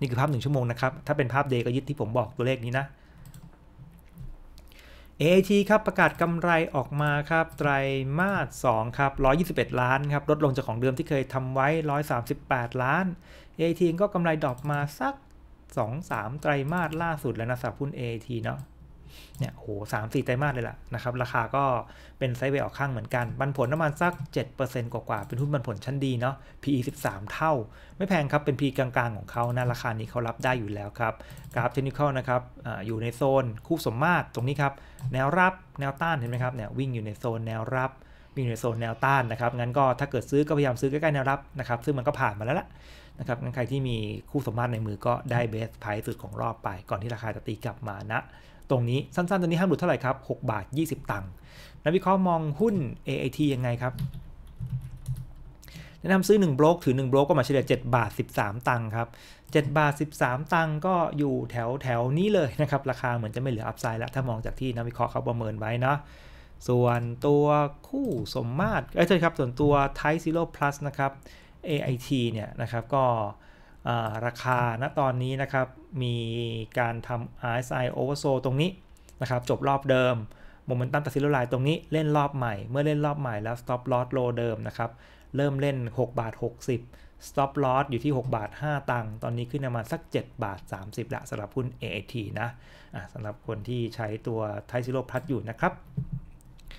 นี่คือภาพ1ชั่วโมงนะครับ ถ้าเป็นภาพเดย์ก็ยึดที่ผมบอกตัวเลขนี้นะ AIT ครับประกาศกำไรออกมาครับไตรมาส2ครับ 121 ล้านครับ ลดลงจากของเดิมที่เคยทำไว้ 138 ล้าน AIT ก็กำไรดรอปมาสัก 2-3 ไตรมาสล่าสุดแล้วนะสำหรับหุ้น AIT เนาะเนี่ยโหสามสี่ไตรมาสเลยล่ะนะครับ ราคาก็เป็นไซด์เว์ออกข้างเหมือนกันปันผลประมาณสัก7%กว่ากว่าเป็นหุ้นปันผลชั้นดีเนาะ PE 13เท่า ไม่แพงครับ เป็น PE กลางๆของเขานะราคานี้เขารับได้อยู่แล้วครับกราฟเทคนิคอลนะครับออยู่ในโซนคู่สมมาตรตรงนี้ครับ แนวรับ แนวต้านเห็นไหมครับ เนี่ยวิ่งอยู่ในโซนแนวรับ วิ่งอยู่ในโซนแนวต้านนะครับ งั้นก็ถ้าเกิดซื้อก็พยายามซื้อใกล้ๆแนวรับนะครับ ซึ่งมันก็ผ่านมาแล้วล่ะนะครับ งั้นใครที่มีคู่สมมาตรในมือก็ได้เบสไพรสุดของรอบไป ก่อนที่ราคาจะตีกลับมานะตรงนี้สั้นๆตอนนี้ห้ามหลุดเท่าไหร่ครับ 6 บาท 20 ตังค์นักวิเคราะห์มองหุ้น AIT ยังไงครับ แนะนำซื้อ1บล็อกถือ1บล็อกก็มาเฉลี่ย7 บาท 13 ตังค์ครับ 7 บาท 13 ตังค์ก็อยู่แถวแถวนี้เลยนะครับ ราคาเหมือนจะไม่เหลืออัพไซด์แล้ว ถ้ามองจากที่นักวิเคราะห์เขาประเมินไว้นะ ส่วนตัวคู่สมมาตรเอ้ยใช่ครับส่วนตัวไทซิโลพลัสนะครับ AIT เนี่ยนะครับก็ราคาณตอนนี้นะครับ มีการทำ RSI oversold ตรงนี้นะครับ จบรอบเดิมโมเมนตัมตัดสินลายตรงนี้ เล่นรอบใหม่ เมื่อเล่นรอบใหม่แล้ว stop loss low เดิมนะครับ เริ่มเล่น6บาท60 stop loss อยู่ที่6บาท5ตังค์ ตอนนี้ขึ้นมาสัก7บาท30ละสำหรับหุ้น a a t นะะสำหรับคนที่ใช้ตัวไทซิโลพัดอยู่นะครับ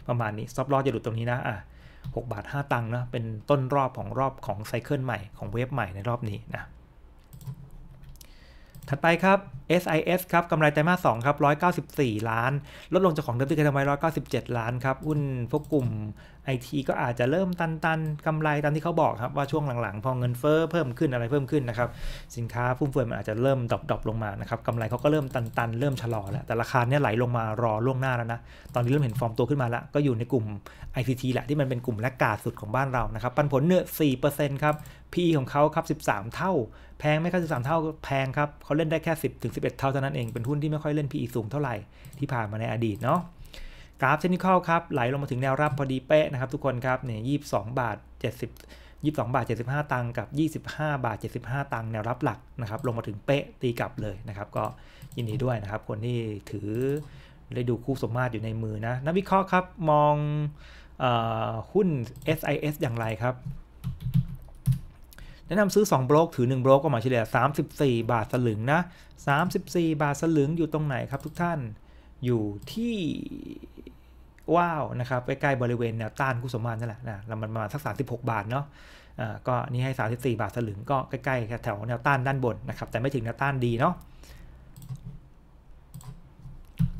ประมาณนี้ stop loss จะหลุดตรงนี้นะอ่ะ6บาท5ตังค์นะเป็นต้นรอบของรอบของไซเคิลใหม่ของเวฟใหม่ในรอบนี้นะถัดไปครับ SIS ครับกำไรไตรมาส2ครับ194 ล้าน ลดลงจากของเดิมที่เคยทำไว้197 ล้านครับหุ้นพวกกลุ่ม IT ก็อาจจะเริ่มตันตันกำไรตามที่เขาบอกครับว่าช่วงหลัง ๆ พอเงินเฟ้อเพิ่มขึ้นอะไรเพิ่มขึ้นนะครับ สินค้าฟุ่มเฟือยมันอาจจะ เริ่มดรอปลงมานะครับกำไรเขาก็เริ่มตันตันเริ่มชะลอแล้ว แต่ราคาเนี่ยไหลลงมารอล่วงหน้าแล้วนะ ตอนนี้เริ่มเห็นฟอร์มตัวขึ้นมาแล้ว ก็อยู่ในกลุ่ม ICT แหละที่มันเป็นกลุ่มแลกกาสุดของบ้านเรานะครับ ปันผลเนื้อ4%ครับ PE ของเขาครับ13 เท่าแพงไม่ค่จะบามเท่าแพงครับเขาเล่นได้แค่ 10ถึง11เท่าเท่านั้นเองเป็นหุ้นที่ไม่ค่อยเล่น PE สูงเท่าไหร่ที่ผ่านมาในอดีตเนาะกราฟเทคนิคครับไหลลงมาถึงแนวรับพอดีเป๊ะนะครับทุกคนครับเนี่ยสิบสอบาทเจ็ดสิบยีาท้าตังค์กับสิบาทเจ็ดสิบห้าตังค์แนวรับหลักนะครับลงมาถึงเป๊ะตีกลับเลยนะครับก็ยินดีด้วยนะครับ คนที่ถือได้ดูคู่สมมาตรอยู่ในมือนะนักวิเคราะห์ครับมองหุ้น SIS อย่างไรครับแนะนำซื้อ2ลบอกถือ1ลบอกก็มาเฉลี่ย34 บาทสลึงนะ 34 บาทสลึงอยู่ตรงไหนครับทุกท่านอยู่ที่ว้าวนะครับ ใกล้ๆบริเวณแนวต้านคูสมานนั่นแหละนะแล้วมันมาณสัก 36 บาทเนาะอ่าก็นี่ให้ 34 บาทสลึงก็ใกล้ๆแถวแนวต้านด้านบนนะครับ แต่ไม่ถึงแนวต้านดีเนาะ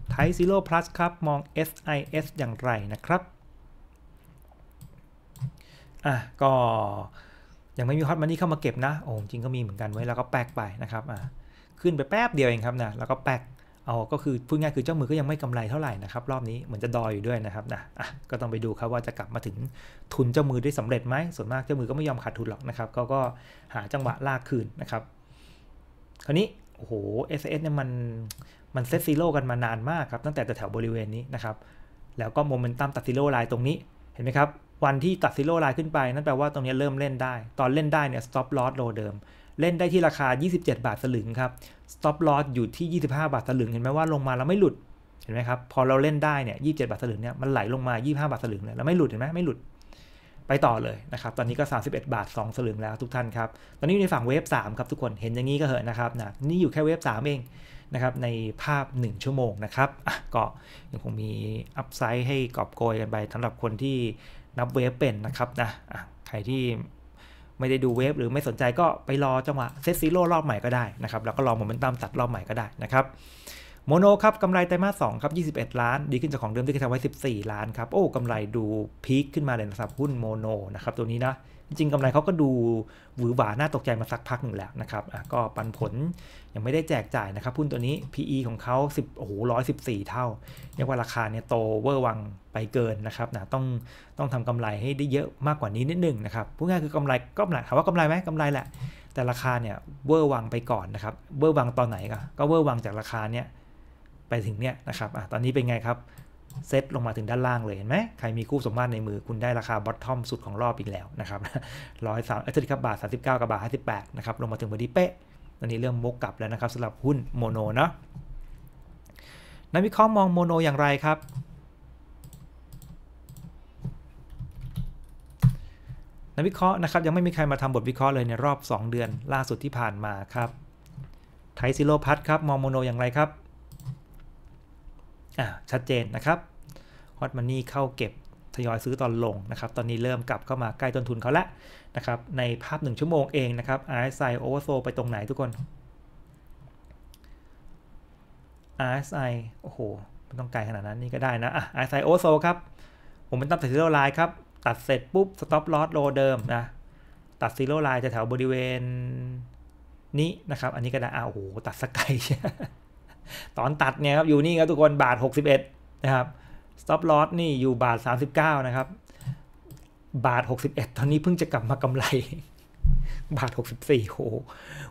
ไทยซีโร่พลัสครับมอง SIS อย่างไรนะครับอ่ะก็ยังไม่มีฮอตมันนี่เข้ามาเก็บนะ โอ้จริงก็มีเหมือนกันไว้ แล้วก็แป๊กไปนะครับ อ่า ขึ้นไปแป๊บเดียวเองครับนะ แล้วก็แป๊กเอาก็คือ พูดง่ายคือเจ้ามือก็ยังไม่กำไรเท่าไหร่นะครับ รอบนี้ เหมือนจะดอยอยู่ด้วยนะครับนะ อ่ะ ก็ต้องไปดูครับว่าจะกลับมาถึงทุนเจ้ามือได้สำเร็จไหม ส่วนมากเจ้ามือก็ไม่ยอมขาดทุนหรอกนะครับเขาก็หาจังหวะลากคืนนะครับ คราวนี้ โอ้โห s อเนี่ยมันมันเซตซีโร่กันมานานมากครับตั้งแต่แถวบริเวณนี้นะครับ แล้วก็โมเมนตัมตัดซีโร่ลายตรงนี้เห็นไหมครับวันที่ตัดซิโลไลน์ขึ้นไป นั่นแปลว่าตรงนี้เริ่มเล่นได้ ตอนเล่นได้เนี่ย stop loss low เดิม เล่นได้ที่ราคา 27 บาทสลึงครับ stop loss อยู่ที่ 25 บาทสลึงเห็นไหมว่าลงมาแล้วไม่หลุดเห็นไหมครับพอเราเล่นได้เนี่ย 27 บาทสลึงเนี่ยมันไหลลงมา 25 บาทสลึงเนี่ยแล้วไม่หลุดเห็นไหมไม่หลุด ไปต่อเลยนะครับตอนนี้ก็ 31 บาท 2สลึงแล้วทุกท่านครับ ตอนนี้อยู่ในฝั่งเวฟ3ครับทุกคนเห็นอย่างนี้ก็เหอะนะครับนะนี่อยู่แค่เวฟ3เองนะครับในภาพ 1 ชั่วโมง นะครับก็ยังคงมีอัพไซด์ให้กอบโกยกันไปสำหรับคนที่นับเวฟเป็นนะครับนะใครที่ไม่ได้ดูเวฟหรือไม่สนใจก็ไปรอจังหวะเซตซีโร่รอบใหม่ก็ได้นะครับ แล้วก็รอโมเมนตัมตัดรอบใหม่ก็ได้นะครับโมโนครับกำไรไตรมาสสครับ 21 ล้าน ดีขึ้นจากของเดิมที่เคยทำไว้ 14 ล้านครับโอ้กำไรดูพีคขึ้นมาเลยนะครับหุ้นโมโนนะครับตัวนี้นะจริงกำไรเขาก็ดูหวือหวาน่าตกใจมาสักพักหนึ่งแล้วนะครับก็ปันผลยังไม่ได้แจกจ่ายนะครับหุ้นตัวนี้ PE ของเขา10 โอ้โห 114 เท่าเรียกว่าราคาเนี่ยโตเวอร์วังไปเกินนะครับนะต้องต้องทำกำไรให้ได้เยอะมากกว่านี้นิดนึงนะครับพูดง่ายคือกำไรก็หลักถามว่ากำไรไหมกำไรแหละ แต่ราคาเนี่ยเวอร์วังไปก่อนนะครับ เวอร์วังตอนไหน ก็เวอร์วังจากราคาเนี่ยไปถึงเนี่ยนะครับอตอนนี้เป็นไงครับเซตลงมาถึงด้านล่างเลยเห็นไหมใครมีคู่สมมาตรในมือคุณได้ราคาบอททอมสุดของรอบอีกแล้วนะครับร้อยสามเอ้ยครับบาทสามสิบเก้ากับบาทห้าสิบแปดนะครับลงมาถึงบอดีเป๊ะตอนนี้เริ่มมกกลับแล้วนะครับสำหรับหุ้นโมโนเนาะนักวิเคราะห์มองโมโนอย่างไรครับนักวิเคราะห์นะครับ ยังไม่มีใครมาทำบทวิเคราะห์เลยในรอบ 2 เดือนล่าสุดที่ผ่านมาครับ ไทซิโลพัทครับมองโมโน อย่างไรครับ่ะชัดเจนนะครับฮอตมันนี่เข้าเก็บ ทยอยซื้อตอนลงนะครับ ตอนนี้เริ่มกลับเข้ามาใกล้ต้นทุนเขาแล้ว นะครับ ในภาพ1ชั่วโมงเองนะครับ RSI oversold ไปตรงไหนทุกคน RSI โอ้โห ไม่ต้องไกลขนาดนั้นนี่ก็ได้นะอ่ะ RSI oversold ครับ ผมเป็นตั้่ซีโร่ไลน์ครับ ตัดเสร็จปุ๊บ stop loss low เดิมนะ ตัดซีโร่ไลน์จะแถวบริเวณนี้นะครับ อันนี้ก็ได้อ้าวโอ้โหตัดสกายตอนตัดเนี่ยครับอยู่นี่ครับทุกคน บาท 61 นะครับ stop loss นี่อยู่บาท 39 นะครับ บาท 61 ตอนนี้เพิ่งจะกลับมากำไร บาท 64โห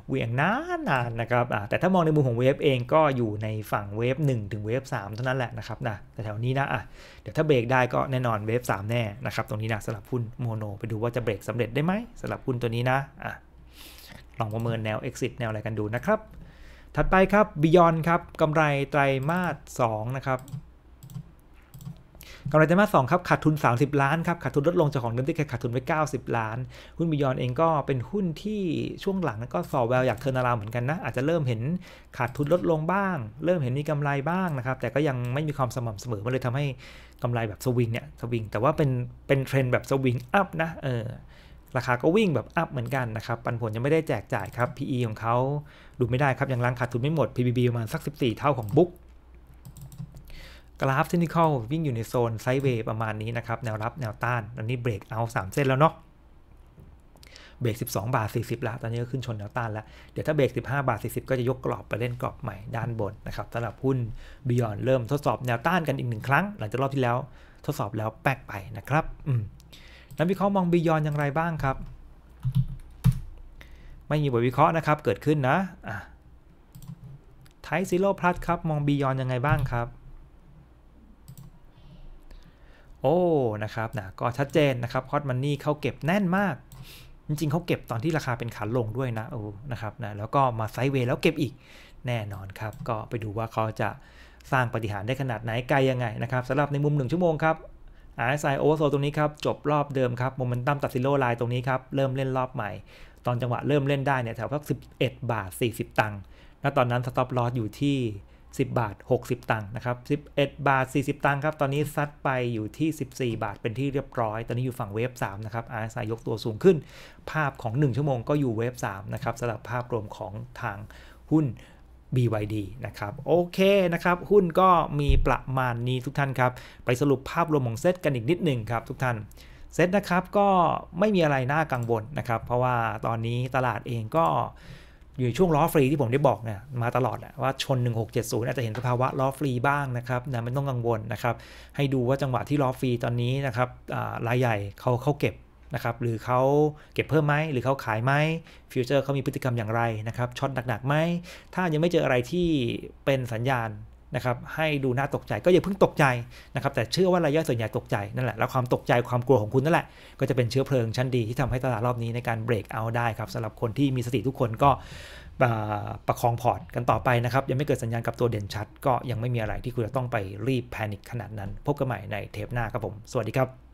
เวียงนานนานนะครับแต่ถ้ามองในมุมของเวฟเองก็อยู่ในฝั่งเวฟ1ถึงเวฟ3เท่านั้นแหละนะครับนะแต่แถวนี้นะอ่ะเดี๋ยวถ้าเบรกได้ก็แน่นอนเวฟ3แน่นะครับ ตรงนี้นะสลับหุ้นโมโนไปดูว่าจะเบรกสำเร็จได้ไหมสลับหุ้นตัวนี้นะอ่ะลองประเมินแนว exit แนวอะไรกันดูนะครับถัดไปครับ Beyond ครับกำไรไตรมาส2นะครับกำไรไตรมาส2ครับขาดทุน 30ล้านครับขาดทุนลดลงจากของเดิมที่เคยขาดทุนไว้ 90 ล้าน หุ้นบิยอนเองก็เป็นหุ้นที่ช่วงหลังก็สอแววอยากเทอร์นาราเหมือนกันนะอาจจะเริ่มเห็นขาดทุนลดลงบ้าง เริ่มเห็นมีกำไรบ้างนะครับ แต่ก็ยังไม่มีความสม่ำเสมอมันเลยทำให้กำไรแบบสวิงเนี่ยสวิงแต่ว่าเป็นเป็นเทรนแบบสวิงอัพนะเออราคาก็วิ่งแบบอัพเหมือนกันนะครับ ปันผลยังไม่ได้แจกจ่ายครับ PE ของเขาดูไม่ได้ครับ ยังล้างขาดทุนไม่หมด PBB ประมาณสัก 14 เท่าของบุ๊กกราฟเทคนิควิ่งอยู่ในโซนไซด์เวย์ประมาณนี้นะครับ แนวรับแนวต้านตอนนี้เบรกเอา3เส้นแล้วเนาะเบรก 12 บาท 40 ละ ตอนนี้ก็ขึ้นชนแนวต้านแล้ว เดี๋ยวถ้าเบรก 15 บาท 40 ก็จะยกกรอบไปเล่นกรอบใหม่ด้านบนนะครับสำหรับหุ้นบิยอนเริ่มทดสอบแนวต้านกันอีกหนึ่งครั้ง หลังจากรอบที่แล้วทดสอบแล้วแป๊กไปนะครับ อืมนักวิเคราะห์มองบียอนอย่างไรบ้างครับ ไม่มีบทวิเคราะห์นะครับเกิดขึ้นนะไทซีโร่พลัสครับมองบียอนอย่างไรบ้างครับโอ้นะครับนะก็ชัดเจนนะครับคอตมันนี่เขาเก็บแน่นมากจริงๆเขาเก็บตอนที่ราคาเป็นขาลงด้วยนะโอ้นะครับนะ แล้วก็มาไซด์เวย์แล้วเก็บอีกแน่นอนครับก็ไปดูว่าเขาจะสร้างปฏิหารได้ขนาดไหนไกลยังไงนะครับสำหรับในมุม1ชั่วโมงครับ RSI oversold ตรงนี้ครับ จบรอบเดิมครับโมเมนตัมตัดซิโลไลน์ตรงนี้ครับ เริ่มเล่นรอบใหม่ ตอนจังหวะเริ่มเล่นได้เนี่ย แถวสัก11 บาท 40 ตังค์ณตอนนั้นสต็อปลอสอยู่ที่ 10 บาท 60 ตังค์นะครับ 11 บาท 40 ตังค์ครับ ตอนนี้ซัดไปอยู่ที่ 14 บาท เป็นที่เรียบร้อย ตอนนี้อยู่ฝั่งเวฟ3นะครับ RSI ยกตัวสูงขึ้นภาพของ 1 ชั่วโมงก็อยู่เวฟ3นะครับสำหรับภาพรวมของทางหุ้น BYD นะครับโอเคนะครับหุ้นก็มีประมาณนี้ทุกท่านครับไปสรุปภาพรวมของเซตกันอีกนิดหนึ่งครับทุกท่านเซตนะครับก็ไม่มีอะไรน่ากังวลนะครับเพราะว่าตอนนี้ตลาดเองก็อยู่ช่วงล้อฟรีที่ผมได้บอกเนี่ยมาตลอดแหละว่าชน 1670อาจจะเห็นสภาวะล้อฟรีบ้างนะครับนะไม่ต้องกังวลนะครับให้ดูว่าจังหวะที่ล้อฟรีตอนนี้นะครับรายใหญ่เขาเขาเก็บนะครับ หรือเขาเก็บเพิ่มไหม หรือเขาขายไหมฟิวเจอร์เขามีพฤติกรรมอย่างไรนะครับ ช็อตหนักๆไหม ถ้ายังไม่เจออะไรที่เป็นสัญญาณนะครับ ให้ดูน่าตกใจ ก็อย่าเพิ่งตกใจนะครับ แต่เชื่อว่ารายย่อยส่วนใหญ่ตกใจ นั่นแหละ แล้วความตกใจความกลัวของคุณนั่นแหละ ก็จะเป็นเชื้อเพลิงชั้นดีที่ทำให้ตลาดรอบนี้ในการเบรกเอาได้ครับ สำหรับคนที่มีสติทุกคนก็ประคองพอร์ตกันต่อไปนะครับ ยังไม่เกิดสัญญาณกับตัวเด่นชัด ก็ยังไม่มีอะไรที่คุณจะต้องไปรีบแพนิคขนาดนั้น พบกันใหม่ในเทปหน้าครับผมสวัสดีครับ